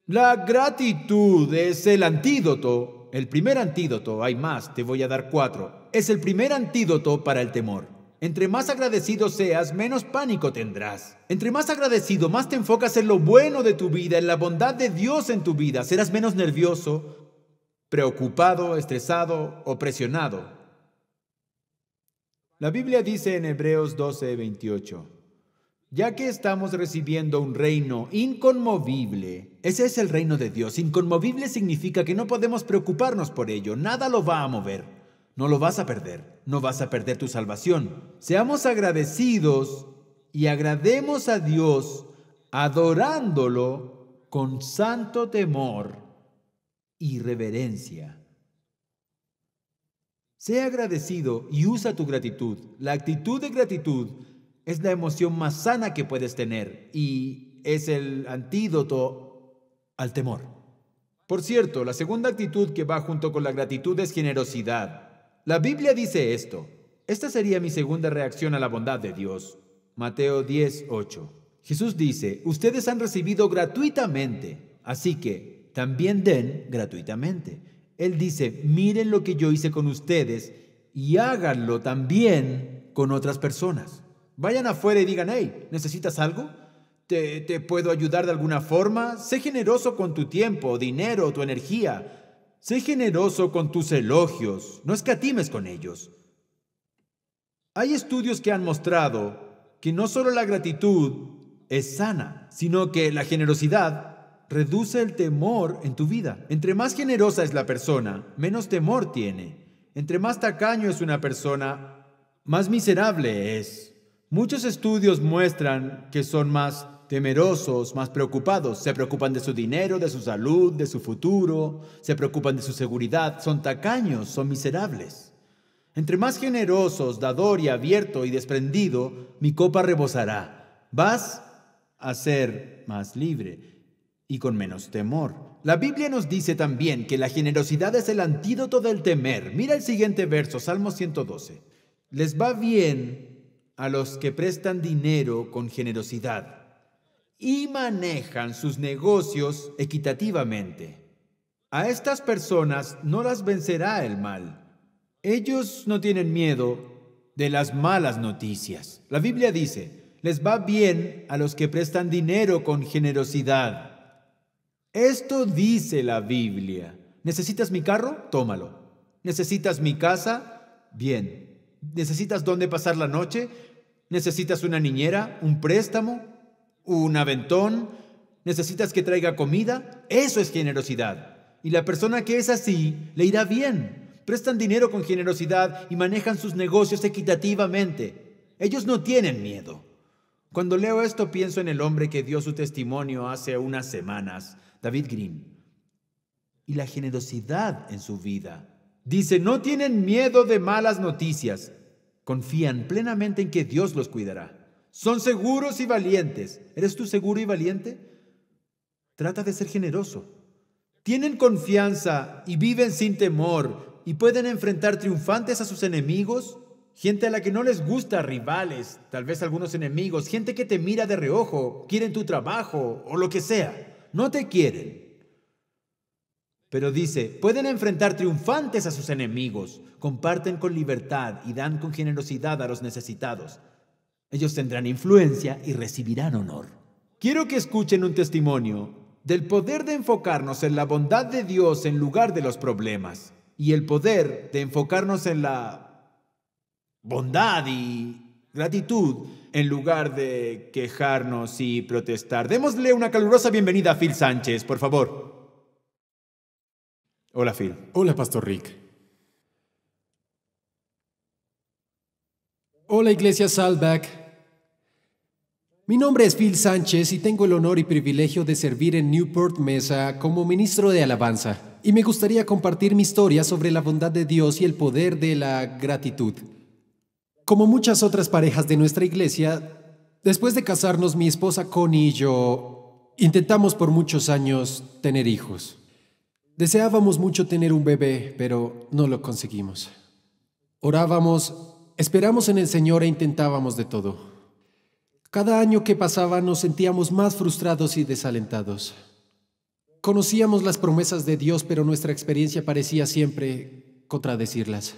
La gratitud es el antídoto. El primer antídoto, hay más, te voy a dar cuatro. Es el primer antídoto para el temor. Entre más agradecido seas, menos pánico tendrás. Entre más agradecido, más te enfocas en lo bueno de tu vida, en la bondad de Dios en tu vida. Serás menos nervioso, preocupado, estresado o presionado. La Biblia dice en Hebreos 12, 28, ya que estamos recibiendo un reino inconmovible, ese es el reino de Dios. Inconmovible significa que no podemos preocuparnos por ello, nada lo va a mover. No lo vas a perder, no vas a perder tu salvación. Seamos agradecidos y agrademos a Dios adorándolo con santo temor y reverencia. Sea agradecido y usa tu gratitud. La actitud de gratitud es la emoción más sana que puedes tener y es el antídoto al temor. Por cierto, la segunda actitud que va junto con la gratitud es generosidad. La Biblia dice esto. Esta sería mi segunda reacción a la bondad de Dios. Mateo 10, 8. Jesús dice, ustedes han recibido gratuitamente, así que también den gratuitamente. Él dice, miren lo que yo hice con ustedes y háganlo también con otras personas. Vayan afuera y digan, hey, ¿necesitas algo? ¿Te, ¿Te, puedo ayudar de alguna forma? Sé generoso con tu tiempo, dinero, tu energía. Sé generoso con tus elogios, no escatimes con ellos. Hay estudios que han mostrado que no solo la gratitud es sana, sino que la generosidad reduce el temor en tu vida. Entre más generosa es la persona, menos temor tiene. Entre más tacaño es una persona, más miserable es. Muchos estudios muestran que son más temerosos, más preocupados. Se preocupan de su dinero, de su salud, de su futuro, se preocupan de su seguridad, son tacaños, son miserables. Entre más generosos, dador y abierto y desprendido, mi copa rebosará. Vas a ser más libre y con menos temor. La Biblia nos dice también que la generosidad es el antídoto del temer. Mira el siguiente verso, Salmo 112. Les va bien a los que prestan dinero con generosidad y manejan sus negocios equitativamente. A estas personas no las vencerá el mal. Ellos no tienen miedo de las malas noticias. La Biblia dice, les va bien a los que prestan dinero con generosidad. Esto dice la Biblia. ¿Necesitas mi carro? Tómalo. ¿Necesitas mi casa? Bien. ¿Necesitas dónde pasar la noche? ¿Necesitas una niñera? ¿Un préstamo? un aventón, necesitas que traiga comida, eso es generosidad. Y la persona que es así le irá bien. Prestan dinero con generosidad y manejan sus negocios equitativamente. Ellos no tienen miedo. Cuando leo esto pienso en el hombre que dio su testimonio hace unas semanas, David Green, y la generosidad en su vida. Dice, no tienen miedo de malas noticias, confían plenamente en que Dios los cuidará. Son seguros y valientes. ¿Eres tú seguro y valiente? Trata de ser generoso. Tienen confianza y viven sin temor y pueden enfrentar triunfantes a sus enemigos, gente a la que no les gusta, rivales, tal vez algunos enemigos, gente que te mira de reojo, quieren tu trabajo o lo que sea. No te quieren. Pero dice, pueden enfrentar triunfantes a sus enemigos, comparten con libertad y dan con generosidad a los necesitados. Ellos tendrán influencia y recibirán honor. Quiero que escuchen un testimonio del poder de enfocarnos en la bondad de Dios en lugar de los problemas y el poder de enfocarnos en la bondad y gratitud en lugar de quejarnos y protestar. Démosle una calurosa bienvenida a Phil Sánchez, por favor. Hola, Phil. Hola, Pastor Rick. Hola, Iglesia Salback. Mi nombre es Phil Sánchez y tengo el honor y privilegio de servir en Newport Mesa como ministro de alabanza. Y me gustaría compartir mi historia sobre la bondad de Dios y el poder de la gratitud. Como muchas otras parejas de nuestra iglesia, después de casarnos mi esposa Connie y yo intentamos por muchos años tener hijos. Deseábamos mucho tener un bebé, pero no lo conseguimos. Orábamos, esperamos en el Señor e intentábamos de todo. Cada año que pasaba nos sentíamos más frustrados y desalentados. Conocíamos las promesas de Dios, pero nuestra experiencia parecía siempre contradecirlas.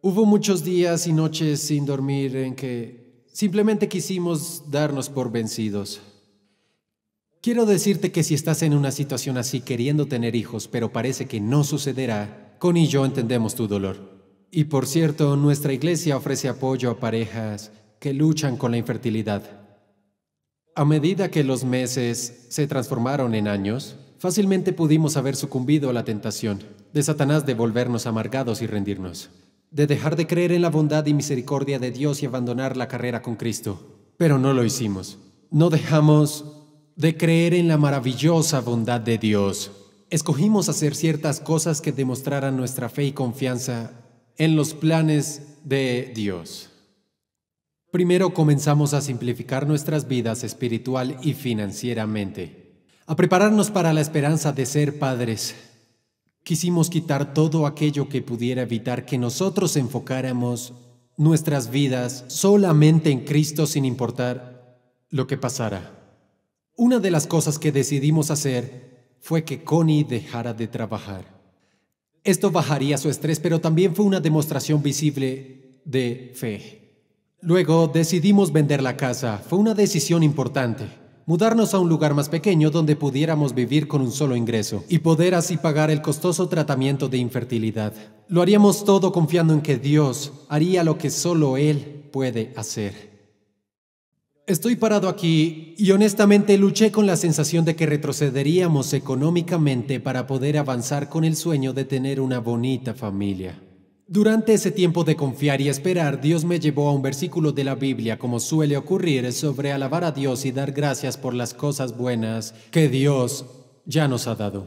Hubo muchos días y noches sin dormir en que simplemente quisimos darnos por vencidos. Quiero decirte que si estás en una situación así queriendo tener hijos, pero parece que no sucederá, Connie y yo entendemos tu dolor. Y por cierto, nuestra iglesia ofrece apoyo a parejas que luchan con la infertilidad. A medida que los meses se transformaron en años, fácilmente pudimos haber sucumbido a la tentación de Satanás de volvernos amargados y rendirnos, de dejar de creer en la bondad y misericordia de Dios y abandonar la carrera con Cristo. Pero no lo hicimos. No dejamos de creer en la maravillosa bondad de Dios. Escogimos hacer ciertas cosas que demostraran nuestra fe y confianza en los planes de Dios. Primero comenzamos a simplificar nuestras vidas espiritual y financieramente, a prepararnos para la esperanza de ser padres. Quisimos quitar todo aquello que pudiera evitar que nosotros enfocáramos nuestras vidas solamente en Cristo sin importar lo que pasara. Una de las cosas que decidimos hacer fue que Connie dejara de trabajar. Esto bajaría su estrés, pero también fue una demostración visible de fe. Luego decidimos vender la casa. Fue una decisión importante. Mudarnos a un lugar más pequeño donde pudiéramos vivir con un solo ingreso y poder así pagar el costoso tratamiento de infertilidad. Lo haríamos todo confiando en que Dios haría lo que solo Él puede hacer. Estoy parado aquí y honestamente luché con la sensación de que retrocederíamos económicamente para poder avanzar con el sueño de tener una bonita familia. Durante ese tiempo de confiar y esperar, Dios me llevó a un versículo de la Biblia, como suele ocurrir, sobre alabar a Dios y dar gracias por las cosas buenas que Dios ya nos ha dado.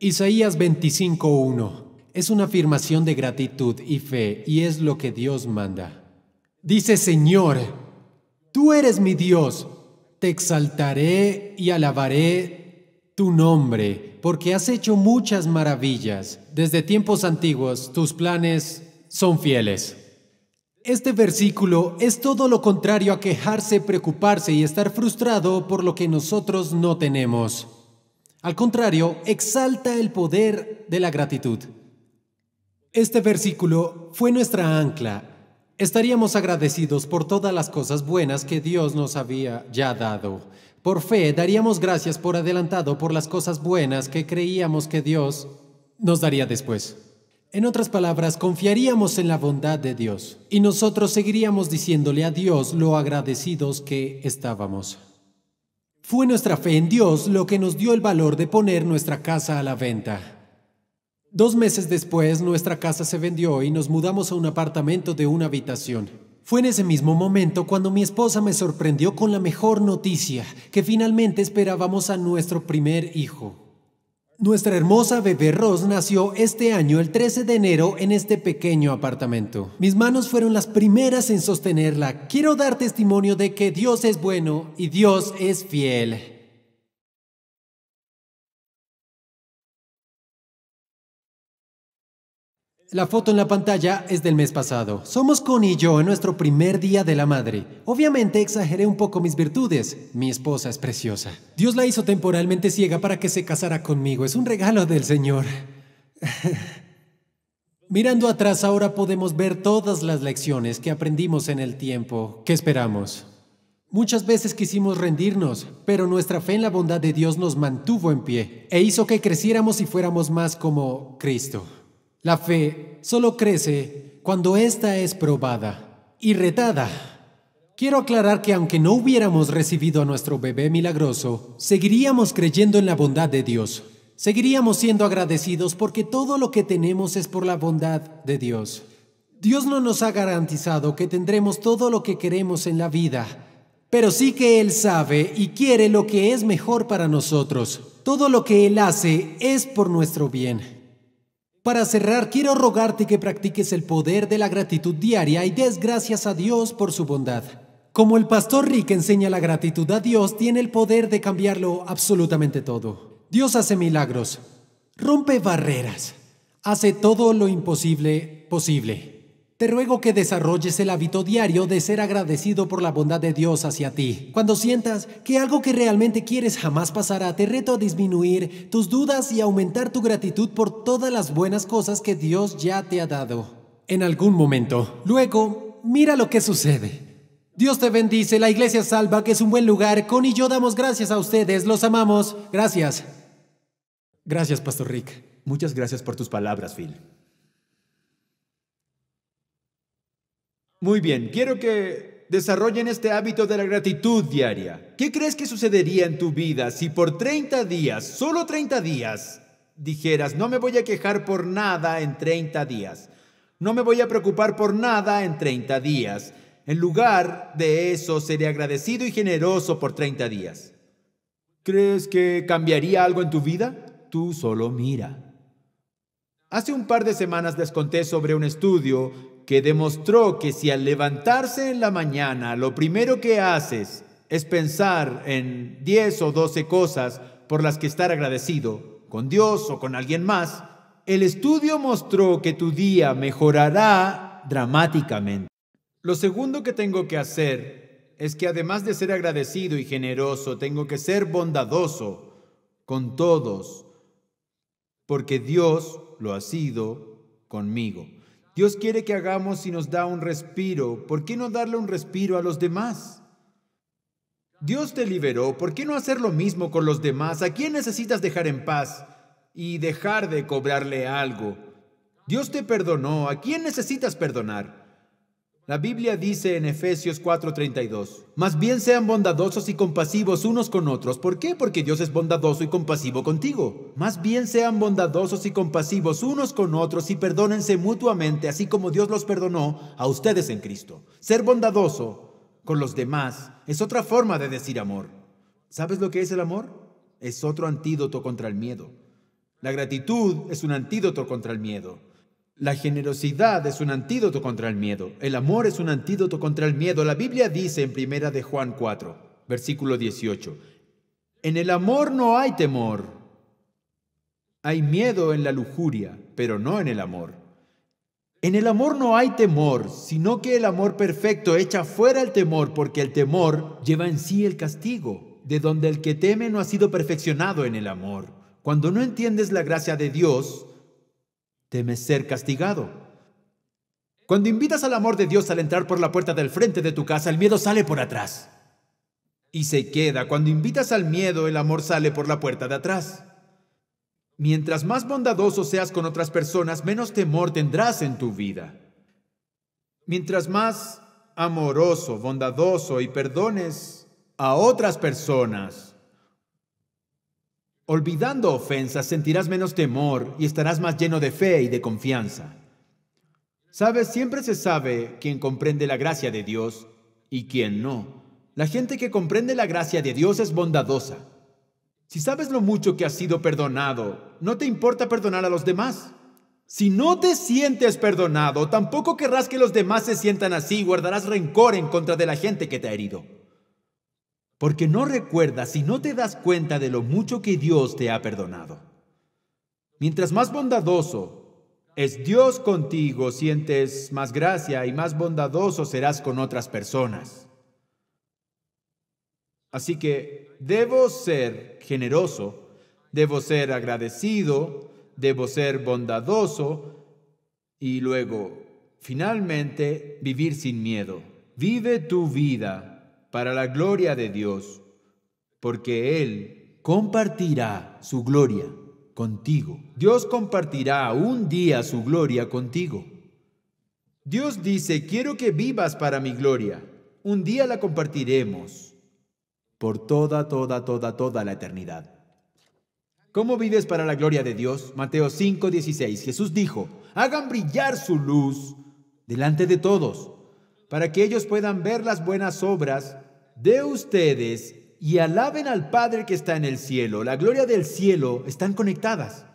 Isaías 25.1 es una afirmación de gratitud y fe, y es lo que Dios manda. Dice, Señor, tú eres mi Dios, te exaltaré y alabaré tu nombre, porque has hecho muchas maravillas desde tiempos antiguos tus planes son fieles. Este versículo es todo lo contrario a quejarse, preocuparse y estar frustrado por lo que nosotros no tenemos. Al contrario, exalta el poder de la gratitud. Este versículo fue nuestra ancla. Estaríamos agradecidos por todas las cosas buenas que Dios nos había ya dado. Por fe daríamos gracias por adelantado por las cosas buenas que creíamos que Dios nos daría después. En otras palabras, confiaríamos en la bondad de Dios y nosotros seguiríamos diciéndole a Dios lo agradecidos que estábamos. Fue nuestra fe en Dios lo que nos dio el valor de poner nuestra casa a la venta. Dos meses después, nuestra casa se vendió y nos mudamos a un apartamento de una habitación. Fue en ese mismo momento cuando mi esposa me sorprendió con la mejor noticia, que finalmente esperábamos a nuestro primer hijo. Nuestra hermosa bebé Ross nació este año, el 13 de enero, en este pequeño apartamento. Mis manos fueron las primeras en sostenerla. Quiero dar testimonio de que Dios es bueno y Dios es fiel. La foto en la pantalla es del mes pasado. Somos Connie y yo en nuestro primer día de la madre. Obviamente exageré un poco mis virtudes. Mi esposa es preciosa. Dios la hizo temporalmente ciega para que se casara conmigo. Es un regalo del Señor. Mirando atrás ahora podemos ver todas las lecciones que aprendimos en el tiempo que esperamos. Muchas veces quisimos rendirnos, pero nuestra fe en la bondad de Dios nos mantuvo en pie e hizo que creciéramos y fuéramos más como Cristo. La fe solo crece cuando ésta es probada y retada. Quiero aclarar que aunque no hubiéramos recibido a nuestro bebé milagroso, seguiríamos creyendo en la bondad de Dios. Seguiríamos siendo agradecidos porque todo lo que tenemos es por la bondad de Dios. Dios no nos ha garantizado que tendremos todo lo que queremos en la vida, pero sí que Él sabe y quiere lo que es mejor para nosotros. Todo lo que Él hace es por nuestro bien. Para cerrar, quiero rogarte que practiques el poder de la gratitud diaria y des gracias a Dios por su bondad. Como el pastor Rick enseña la gratitud a Dios, tiene el poder de cambiarlo absolutamente todo. Dios hace milagros, rompe barreras, hace todo lo imposible posible. Te ruego que desarrolles el hábito diario de ser agradecido por la bondad de Dios hacia ti. Cuando sientas que algo que realmente quieres jamás pasará, te reto a disminuir tus dudas y aumentar tu gratitud por todas las buenas cosas que Dios ya te ha dado. En algún momento. Luego, mira lo que sucede. Dios te bendice, la iglesia salva, que es un buen lugar. Con y yo damos gracias a ustedes, los amamos. Gracias. Gracias, Pastor Rick. Muchas gracias por tus palabras, Phil. Muy bien, quiero que desarrollen este hábito de la gratitud diaria. ¿Qué crees que sucedería en tu vida si por 30 días, solo 30 días, dijeras, no me voy a quejar por nada en 30 días? No me voy a preocupar por nada en 30 días. En lugar de eso, seré agradecido y generoso por 30 días. ¿Crees que cambiaría algo en tu vida? Tú solo mira. Hace un par de semanas les conté sobre un estudio que demostró que si al levantarse en la mañana lo primero que haces es pensar en 10 o 12 cosas por las que estar agradecido, con Dios o con alguien más, el estudio mostró que tu día mejorará dramáticamente. Lo segundo que tengo que hacer es que además de ser agradecido y generoso, tengo que ser bondadoso con todos, porque Dios lo ha sido conmigo. Dios quiere que hagamos y nos da un respiro. ¿Por qué no darle un respiro a los demás? Dios te liberó. ¿Por qué no hacer lo mismo con los demás? ¿A quién necesitas dejar en paz y dejar de cobrarle algo? Dios te perdonó. ¿A quién necesitas perdonar? La Biblia dice en Efesios 4:32, más bien sean bondadosos y compasivos unos con otros. ¿Por qué? Porque Dios es bondadoso y compasivo contigo. Más bien sean bondadosos y compasivos unos con otros y perdónense mutuamente, así como Dios los perdonó a ustedes en Cristo. Ser bondadoso con los demás es otra forma de decir amor. ¿Sabes lo que es el amor? Es otro antídoto contra el miedo. La gratitud es un antídoto contra el miedo. La generosidad es un antídoto contra el miedo. El amor es un antídoto contra el miedo. La Biblia dice en 1 de Juan 4, versículo 18, En el amor no hay temor. Hay miedo en la lujuria, pero no en el amor. En el amor no hay temor, sino que el amor perfecto echa fuera el temor, porque el temor lleva en sí el castigo, de donde el que teme no ha sido perfeccionado en el amor. Cuando no entiendes la gracia de Dios, temes ser castigado. Cuando invitas al amor de Dios al entrar por la puerta del frente de tu casa, el miedo sale por atrás. Y se queda. Cuando invitas al miedo, el amor sale por la puerta de atrás. Mientras más bondadoso seas con otras personas, menos temor tendrás en tu vida. Mientras más amoroso, bondadoso y perdones a otras personas, Olvidando ofensas, sentirás menos temor y estarás más lleno de fe y de confianza. Sabes, siempre se sabe quién comprende la gracia de Dios y quién no. La gente que comprende la gracia de Dios es bondadosa. Si sabes lo mucho que has sido perdonado, no te importa perdonar a los demás. Si no te sientes perdonado, tampoco querrás que los demás se sientan así y guardarás rencor en contra de la gente que te ha herido porque no recuerdas y no te das cuenta de lo mucho que Dios te ha perdonado. Mientras más bondadoso es Dios contigo, sientes más gracia y más bondadoso serás con otras personas. Así que debo ser generoso, debo ser agradecido, debo ser bondadoso y luego, finalmente, vivir sin miedo. Vive tu vida para la gloria de Dios, porque Él compartirá su gloria contigo. Dios compartirá un día su gloria contigo. Dios dice, quiero que vivas para mi gloria. Un día la compartiremos por toda, toda, toda, toda la eternidad. ¿Cómo vives para la gloria de Dios? Mateo 5, 16. Jesús dijo, hagan brillar su luz delante de todos para que ellos puedan ver las buenas obras de ustedes y alaben al Padre que está en el cielo. La gloria del cielo están conectadas.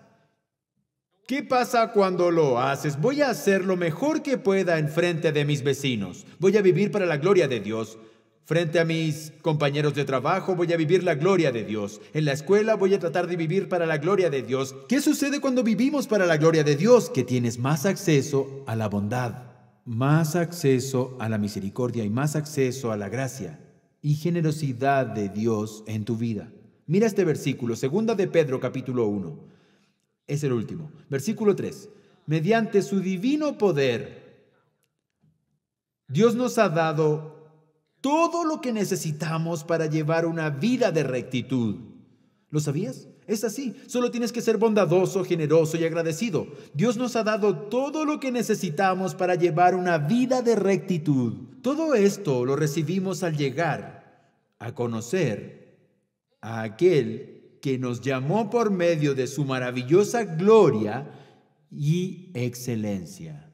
¿Qué pasa cuando lo haces? Voy a hacer lo mejor que pueda en frente de mis vecinos. Voy a vivir para la gloria de Dios. Frente a mis compañeros de trabajo voy a vivir la gloria de Dios. En la escuela voy a tratar de vivir para la gloria de Dios. ¿Qué sucede cuando vivimos para la gloria de Dios? Que tienes más acceso a la bondad más acceso a la misericordia y más acceso a la gracia y generosidad de Dios en tu vida. Mira este versículo, segunda de Pedro capítulo 1. Es el último. Versículo 3. Mediante su divino poder, Dios nos ha dado todo lo que necesitamos para llevar una vida de rectitud. ¿Lo sabías? Es así, solo tienes que ser bondadoso, generoso y agradecido. Dios nos ha dado todo lo que necesitamos para llevar una vida de rectitud. Todo esto lo recibimos al llegar a conocer a aquel que nos llamó por medio de su maravillosa gloria y excelencia.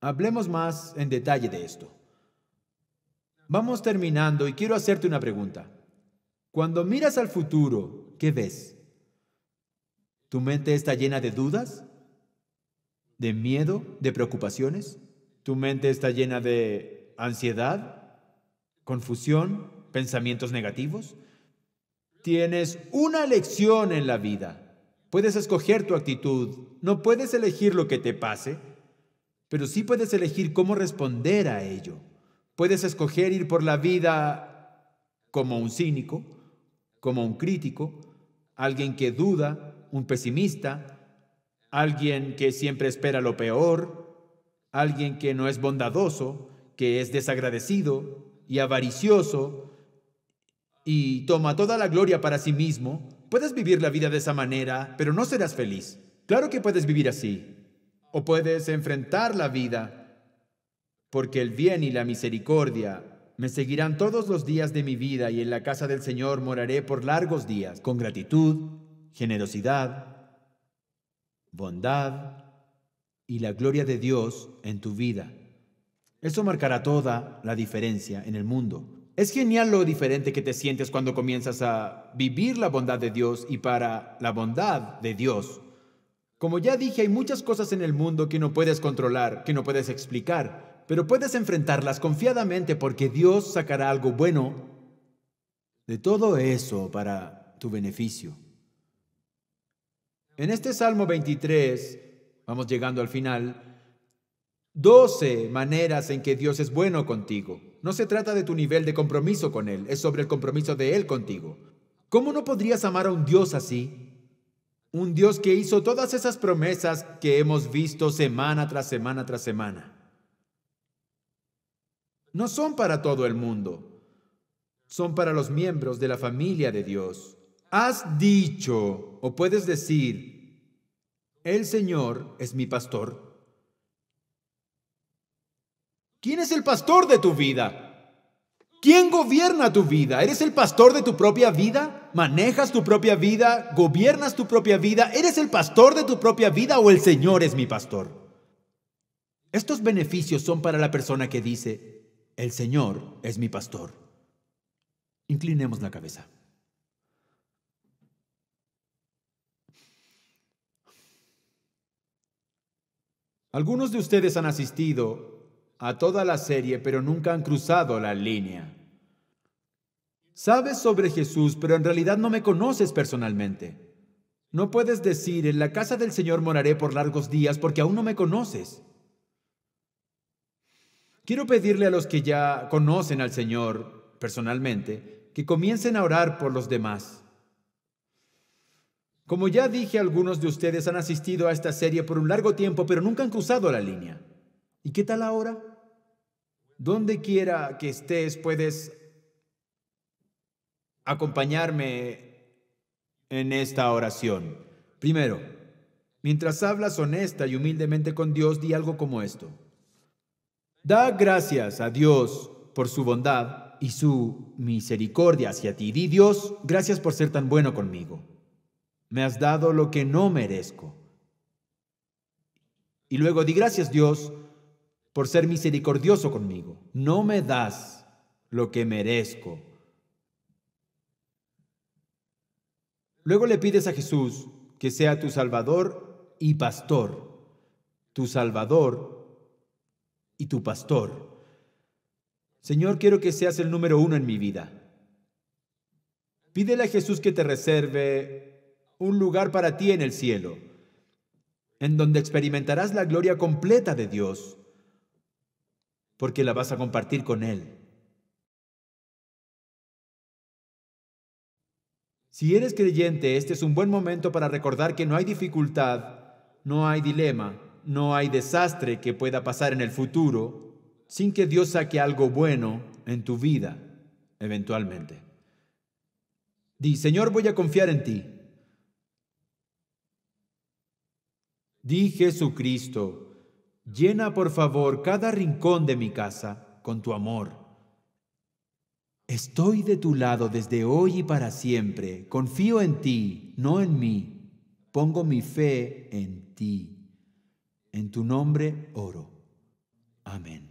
Hablemos más en detalle de esto. Vamos terminando y quiero hacerte una pregunta. Cuando miras al futuro, ¿qué ves? ¿Tu mente está llena de dudas? ¿De miedo? ¿De preocupaciones? ¿Tu mente está llena de ansiedad? ¿Confusión? ¿Pensamientos negativos? Tienes una lección en la vida. Puedes escoger tu actitud. No puedes elegir lo que te pase, pero sí puedes elegir cómo responder a ello. Puedes escoger ir por la vida como un cínico, como un crítico, alguien que duda, un pesimista, alguien que siempre espera lo peor, alguien que no es bondadoso, que es desagradecido y avaricioso y toma toda la gloria para sí mismo, puedes vivir la vida de esa manera, pero no serás feliz. Claro que puedes vivir así. O puedes enfrentar la vida, porque el bien y la misericordia me seguirán todos los días de mi vida y en la casa del Señor moraré por largos días, con gratitud, generosidad, bondad y la gloria de Dios en tu vida. Eso marcará toda la diferencia en el mundo. Es genial lo diferente que te sientes cuando comienzas a vivir la bondad de Dios y para la bondad de Dios. Como ya dije, hay muchas cosas en el mundo que no puedes controlar, que no puedes explicar, pero puedes enfrentarlas confiadamente porque Dios sacará algo bueno de todo eso para tu beneficio. En este Salmo 23, vamos llegando al final, 12 maneras en que Dios es bueno contigo. No se trata de tu nivel de compromiso con Él, es sobre el compromiso de Él contigo. ¿Cómo no podrías amar a un Dios así? Un Dios que hizo todas esas promesas que hemos visto semana tras semana tras semana no son para todo el mundo, son para los miembros de la familia de Dios. Has dicho, o puedes decir, el Señor es mi pastor. ¿Quién es el pastor de tu vida? ¿Quién gobierna tu vida? ¿Eres el pastor de tu propia vida? ¿Manejas tu propia vida? ¿Gobiernas tu propia vida? ¿Eres el pastor de tu propia vida o el Señor es mi pastor? Estos beneficios son para la persona que dice, el Señor es mi pastor. Inclinemos la cabeza. Algunos de ustedes han asistido a toda la serie, pero nunca han cruzado la línea. Sabes sobre Jesús, pero en realidad no me conoces personalmente. No puedes decir, en la casa del Señor moraré por largos días porque aún no me conoces. Quiero pedirle a los que ya conocen al Señor personalmente que comiencen a orar por los demás. Como ya dije, algunos de ustedes han asistido a esta serie por un largo tiempo, pero nunca han cruzado la línea. ¿Y qué tal ahora? Donde quiera que estés, puedes acompañarme en esta oración. Primero, mientras hablas honesta y humildemente con Dios, di algo como esto. Da gracias a Dios por su bondad y su misericordia hacia ti. Di Dios, gracias por ser tan bueno conmigo. Me has dado lo que no merezco. Y luego di gracias Dios por ser misericordioso conmigo. No me das lo que merezco. Luego le pides a Jesús que sea tu Salvador y Pastor, tu Salvador y y tu pastor. Señor, quiero que seas el número uno en mi vida. Pídele a Jesús que te reserve un lugar para ti en el cielo, en donde experimentarás la gloria completa de Dios, porque la vas a compartir con Él. Si eres creyente, este es un buen momento para recordar que no hay dificultad, no hay dilema, no hay desastre que pueda pasar en el futuro sin que Dios saque algo bueno en tu vida, eventualmente. Di, Señor, voy a confiar en ti. Di, Jesucristo, llena por favor cada rincón de mi casa con tu amor. Estoy de tu lado desde hoy y para siempre. Confío en ti, no en mí. Pongo mi fe en ti. En tu nombre oro. Amén.